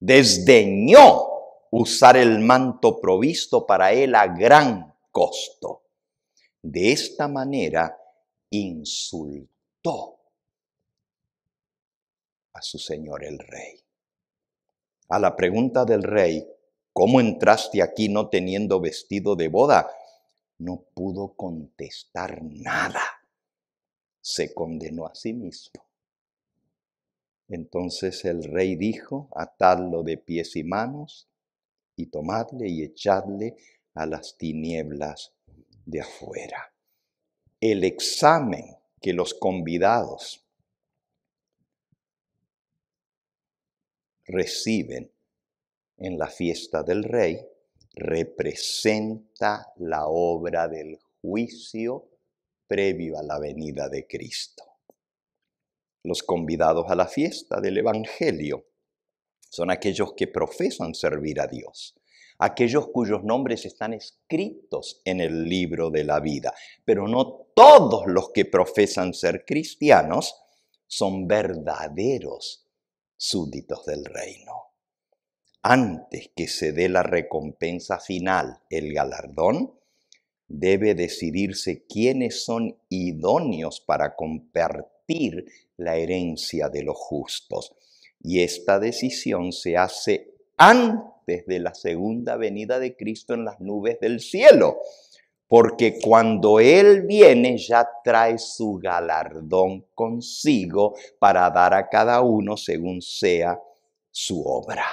desdeñó usar el manto provisto para él a gran costo. De esta manera insultó a su señor el rey. A la pregunta del rey, ¿cómo entraste aquí no teniendo vestido de boda? No pudo contestar nada. Se condenó a sí mismo. Entonces el rey dijo, atadlo de pies y manos y tomadle y echadle a las tinieblas de afuera. El examen que los convidados reciben en la fiesta del rey representa la obra del juicio previo a la venida de Cristo. Los convidados a la fiesta del Evangelio son aquellos que profesan servir a Dios, aquellos cuyos nombres están escritos en el libro de la vida, pero no todos los que profesan ser cristianos son verdaderos súbditos del reino. Antes que se dé la recompensa final, el galardón, debe decidirse quiénes son idóneos para compartir la herencia de los justos. Y esta decisión se hace antes de la segunda venida de Cristo en las nubes del cielo, porque cuando Él viene ya trae su galardón consigo para dar a cada uno según sea su obra.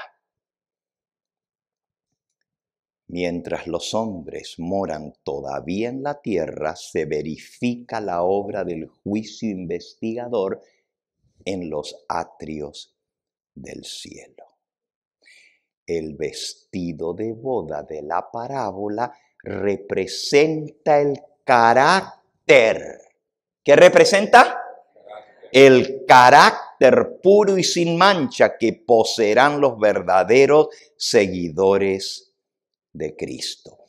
Mientras los hombres moran todavía en la tierra, se verifica la obra del juicio investigador en los atrios del cielo. El vestido de boda de la parábola representa el carácter. ¿Qué representa? El carácter puro y sin mancha que poseerán los verdaderos seguidores de Cristo.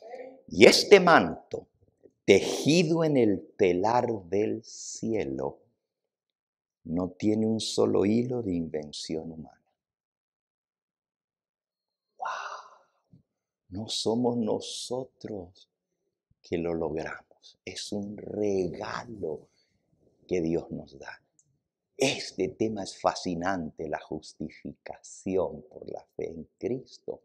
Y este manto, tejido en el telar del cielo, no tiene un solo hilo de invención humana. ¡Wow! No somos nosotros que lo logramos. Es un regalo que Dios nos da. Este tema es fascinante, la justificación por la fe en Cristo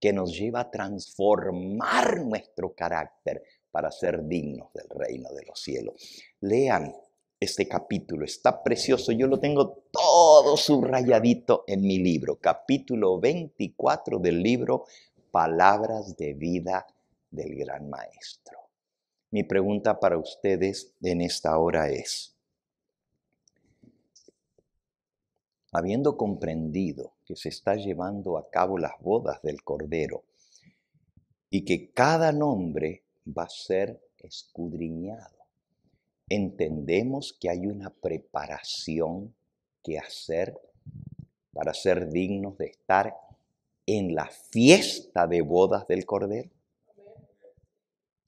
que nos lleva a transformar nuestro carácter para ser dignos del reino de los cielos. Lean este capítulo, está precioso, yo lo tengo todo subrayadito en mi libro, capítulo 24 del libro Palabras de vida del gran maestro. Mi pregunta para ustedes en esta hora es, habiendo comprendido que se está llevando a cabo las bodas del Cordero y que cada nombre va a ser escudriñado, entendemos que hay una preparación que hacer para ser dignos de estar en la fiesta de bodas del Cordero.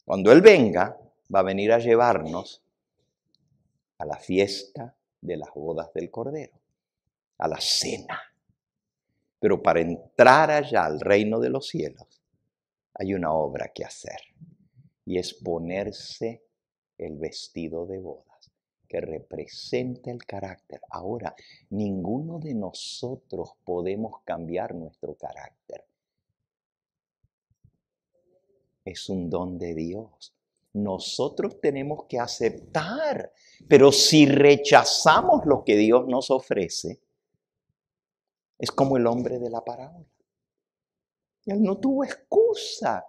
Cuando Él venga, va a venir a llevarnos a la fiesta de las bodas del Cordero a la cena. Pero para entrar allá al reino de los cielos hay una obra que hacer y es ponerse el vestido de bodas que representa el carácter. Ahora, ninguno de nosotros podemos cambiar nuestro carácter. Es un don de Dios. Nosotros tenemos que aceptar, pero si rechazamos lo que Dios nos ofrece, es como el hombre de la parábola. Él no tuvo excusa.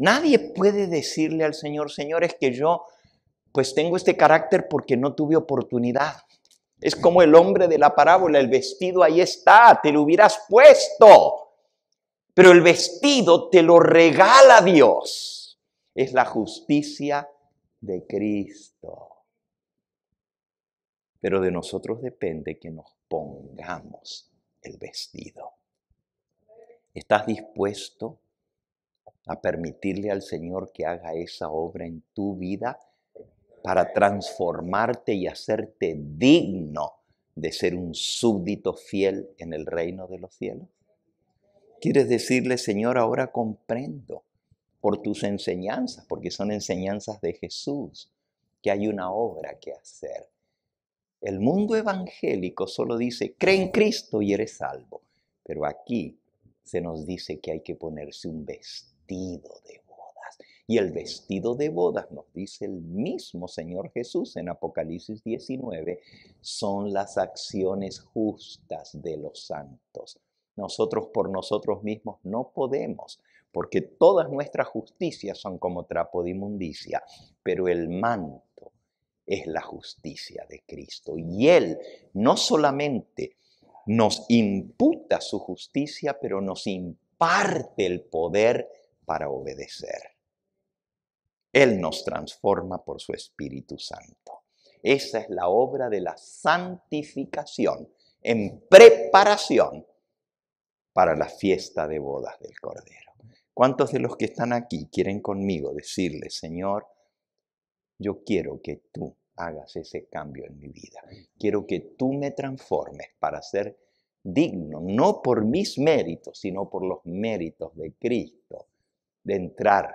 Nadie puede decirle al Señor, Señor, es que yo pues tengo este carácter porque no tuve oportunidad. Es como el hombre de la parábola, el vestido ahí está, te lo hubieras puesto. Pero el vestido te lo regala Dios. Es la justicia de Cristo. Pero de nosotros depende que nos pongamos el vestido. ¿Estás dispuesto a permitirle al Señor que haga esa obra en tu vida para transformarte y hacerte digno de ser un súbdito fiel en el reino de los cielos? ¿Quieres decirle, Señor, ahora comprendo por tus enseñanzas, porque son enseñanzas de Jesús, que hay una obra que hacer? El mundo evangélico solo dice, cree en Cristo y eres salvo. Pero aquí se nos dice que hay que ponerse un vestido de bodas. Y el vestido de bodas, nos dice el mismo Señor Jesús en Apocalipsis 19, son las acciones justas de los santos. Nosotros por nosotros mismos no podemos, porque todas nuestras justicias son como trapo de inmundicia, pero el manto es la justicia de Cristo. Y Él no solamente nos imputa su justicia, pero nos imparte el poder para obedecer. Él nos transforma por su Espíritu Santo. Esa es la obra de la santificación en preparación para la fiesta de bodas del Cordero. ¿Cuántos de los que están aquí quieren conmigo decirle, Señor, yo quiero que tú hagas ese cambio en mi vida. Quiero que tú me transformes para ser digno, no por mis méritos, sino por los méritos de Cristo, de entrar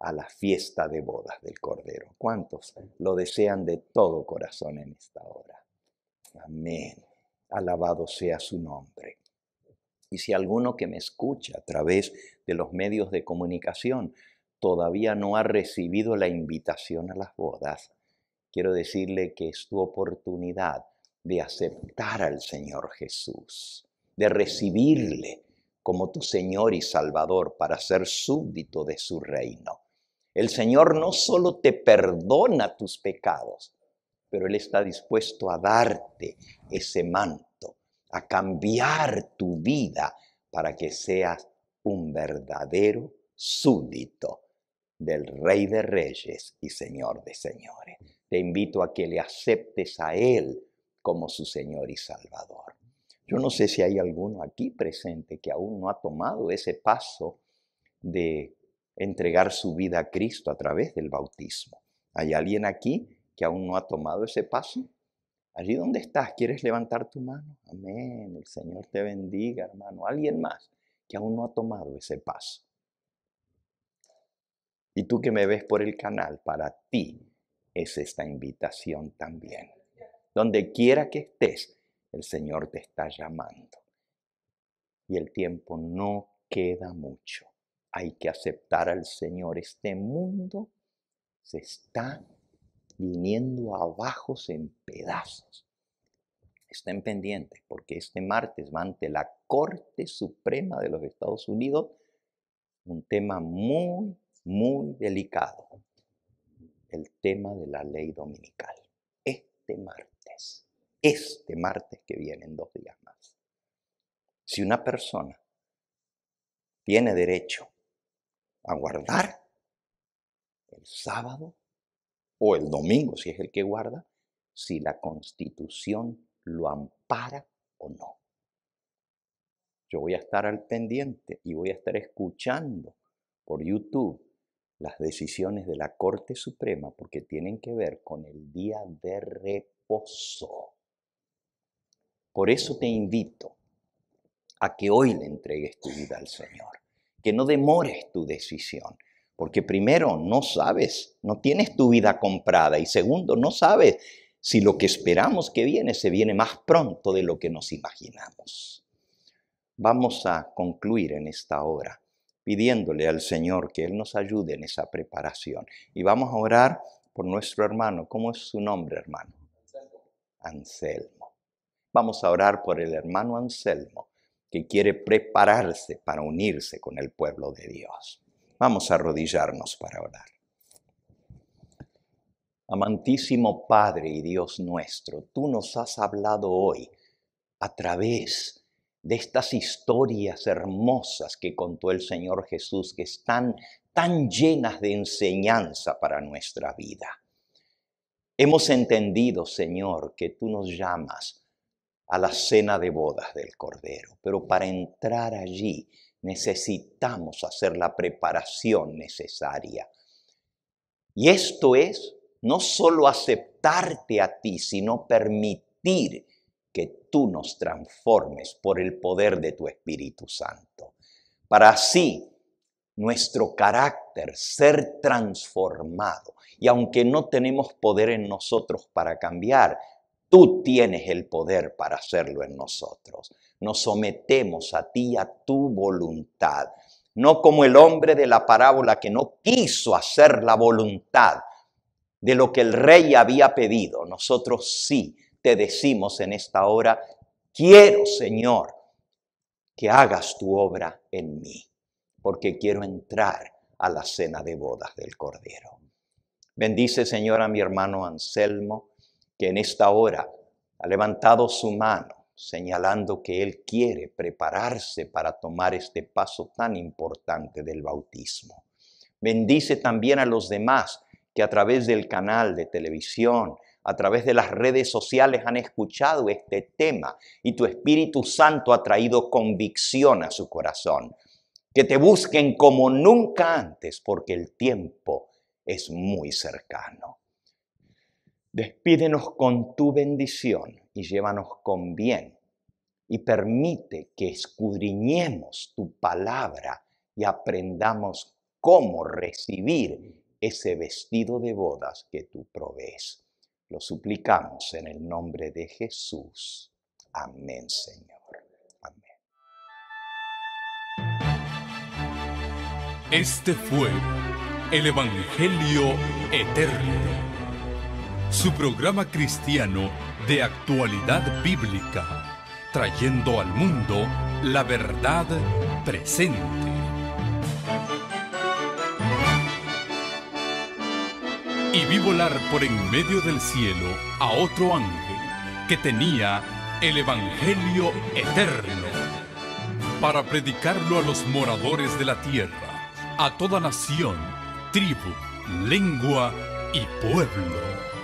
a la fiesta de bodas del Cordero. ¿Cuántos lo desean de todo corazón en esta hora? Amén. Alabado sea su nombre. Y si alguno que me escucha a través de los medios de comunicación todavía no ha recibido la invitación a las bodas, quiero decirle que es tu oportunidad de aceptar al Señor Jesús, de recibirle como tu Señor y Salvador para ser súbdito de su reino. El Señor no solo te perdona tus pecados, pero Él está dispuesto a darte ese manto, a cambiar tu vida para que seas un verdadero súbdito del Rey de Reyes y Señor de Señores te invito a que le aceptes a Él como su Señor y Salvador. Yo no sé si hay alguno aquí presente que aún no ha tomado ese paso de entregar su vida a Cristo a través del bautismo. ¿Hay alguien aquí que aún no ha tomado ese paso? Allí donde estás, ¿quieres levantar tu mano? Amén, el Señor te bendiga, hermano. ¿Alguien más que aún no ha tomado ese paso? Y tú que me ves por el canal, para ti es esta invitación también. Donde quiera que estés, el Señor te está llamando. Y el tiempo no queda mucho. Hay que aceptar al Señor. Este mundo se está viniendo abajo en pedazos. Estén pendientes porque este martes va ante la Corte Suprema de los Estados Unidos un tema muy, muy delicado el tema de la ley dominical. Este martes, este martes que viene en dos días más. Si una persona tiene derecho a guardar el sábado o el domingo, si es el que guarda, si la constitución lo ampara o no. Yo voy a estar al pendiente y voy a estar escuchando por YouTube las decisiones de la Corte Suprema porque tienen que ver con el día de reposo. Por eso te invito a que hoy le entregues tu vida al Señor, que no demores tu decisión, porque primero no sabes, no tienes tu vida comprada y segundo no sabes si lo que esperamos que viene se viene más pronto de lo que nos imaginamos. Vamos a concluir en esta hora pidiéndole al Señor que Él nos ayude en esa preparación. Y vamos a orar por nuestro hermano. ¿Cómo es su nombre, hermano? Anselmo. Vamos a orar por el hermano Anselmo que quiere prepararse para unirse con el pueblo de Dios. Vamos a arrodillarnos para orar. Amantísimo Padre y Dios nuestro, tú nos has hablado hoy a través de estas historias hermosas que contó el Señor Jesús, que están tan llenas de enseñanza para nuestra vida. Hemos entendido, Señor, que tú nos llamas a la cena de bodas del Cordero, pero para entrar allí necesitamos hacer la preparación necesaria. Y esto es no solo aceptarte a ti, sino permitir que tú nos transformes por el poder de tu Espíritu Santo, para así nuestro carácter ser transformado. Y aunque no tenemos poder en nosotros para cambiar, tú tienes el poder para hacerlo en nosotros. Nos sometemos a ti, a tu voluntad. No como el hombre de la parábola que no quiso hacer la voluntad de lo que el rey había pedido. Nosotros sí te decimos en esta hora, quiero, Señor, que hagas tu obra en mí, porque quiero entrar a la cena de bodas del Cordero. Bendice, Señor, a mi hermano Anselmo, que en esta hora ha levantado su mano, señalando que él quiere prepararse para tomar este paso tan importante del bautismo. Bendice también a los demás que a través del canal de televisión, a través de las redes sociales han escuchado este tema y tu Espíritu Santo ha traído convicción a su corazón. Que te busquen como nunca antes porque el tiempo es muy cercano. Despídenos con tu bendición y llévanos con bien. Y permite que escudriñemos tu palabra y aprendamos cómo recibir ese vestido de bodas que tú provees. Lo suplicamos en el nombre de Jesús. Amén, Señor. Amén. Este fue el Evangelio Eterno, su programa cristiano de actualidad bíblica, trayendo al mundo la verdad presente. vi volar por en medio del cielo a otro ángel que tenía el Evangelio eterno para predicarlo a los moradores de la tierra, a toda nación, tribu, lengua y pueblo.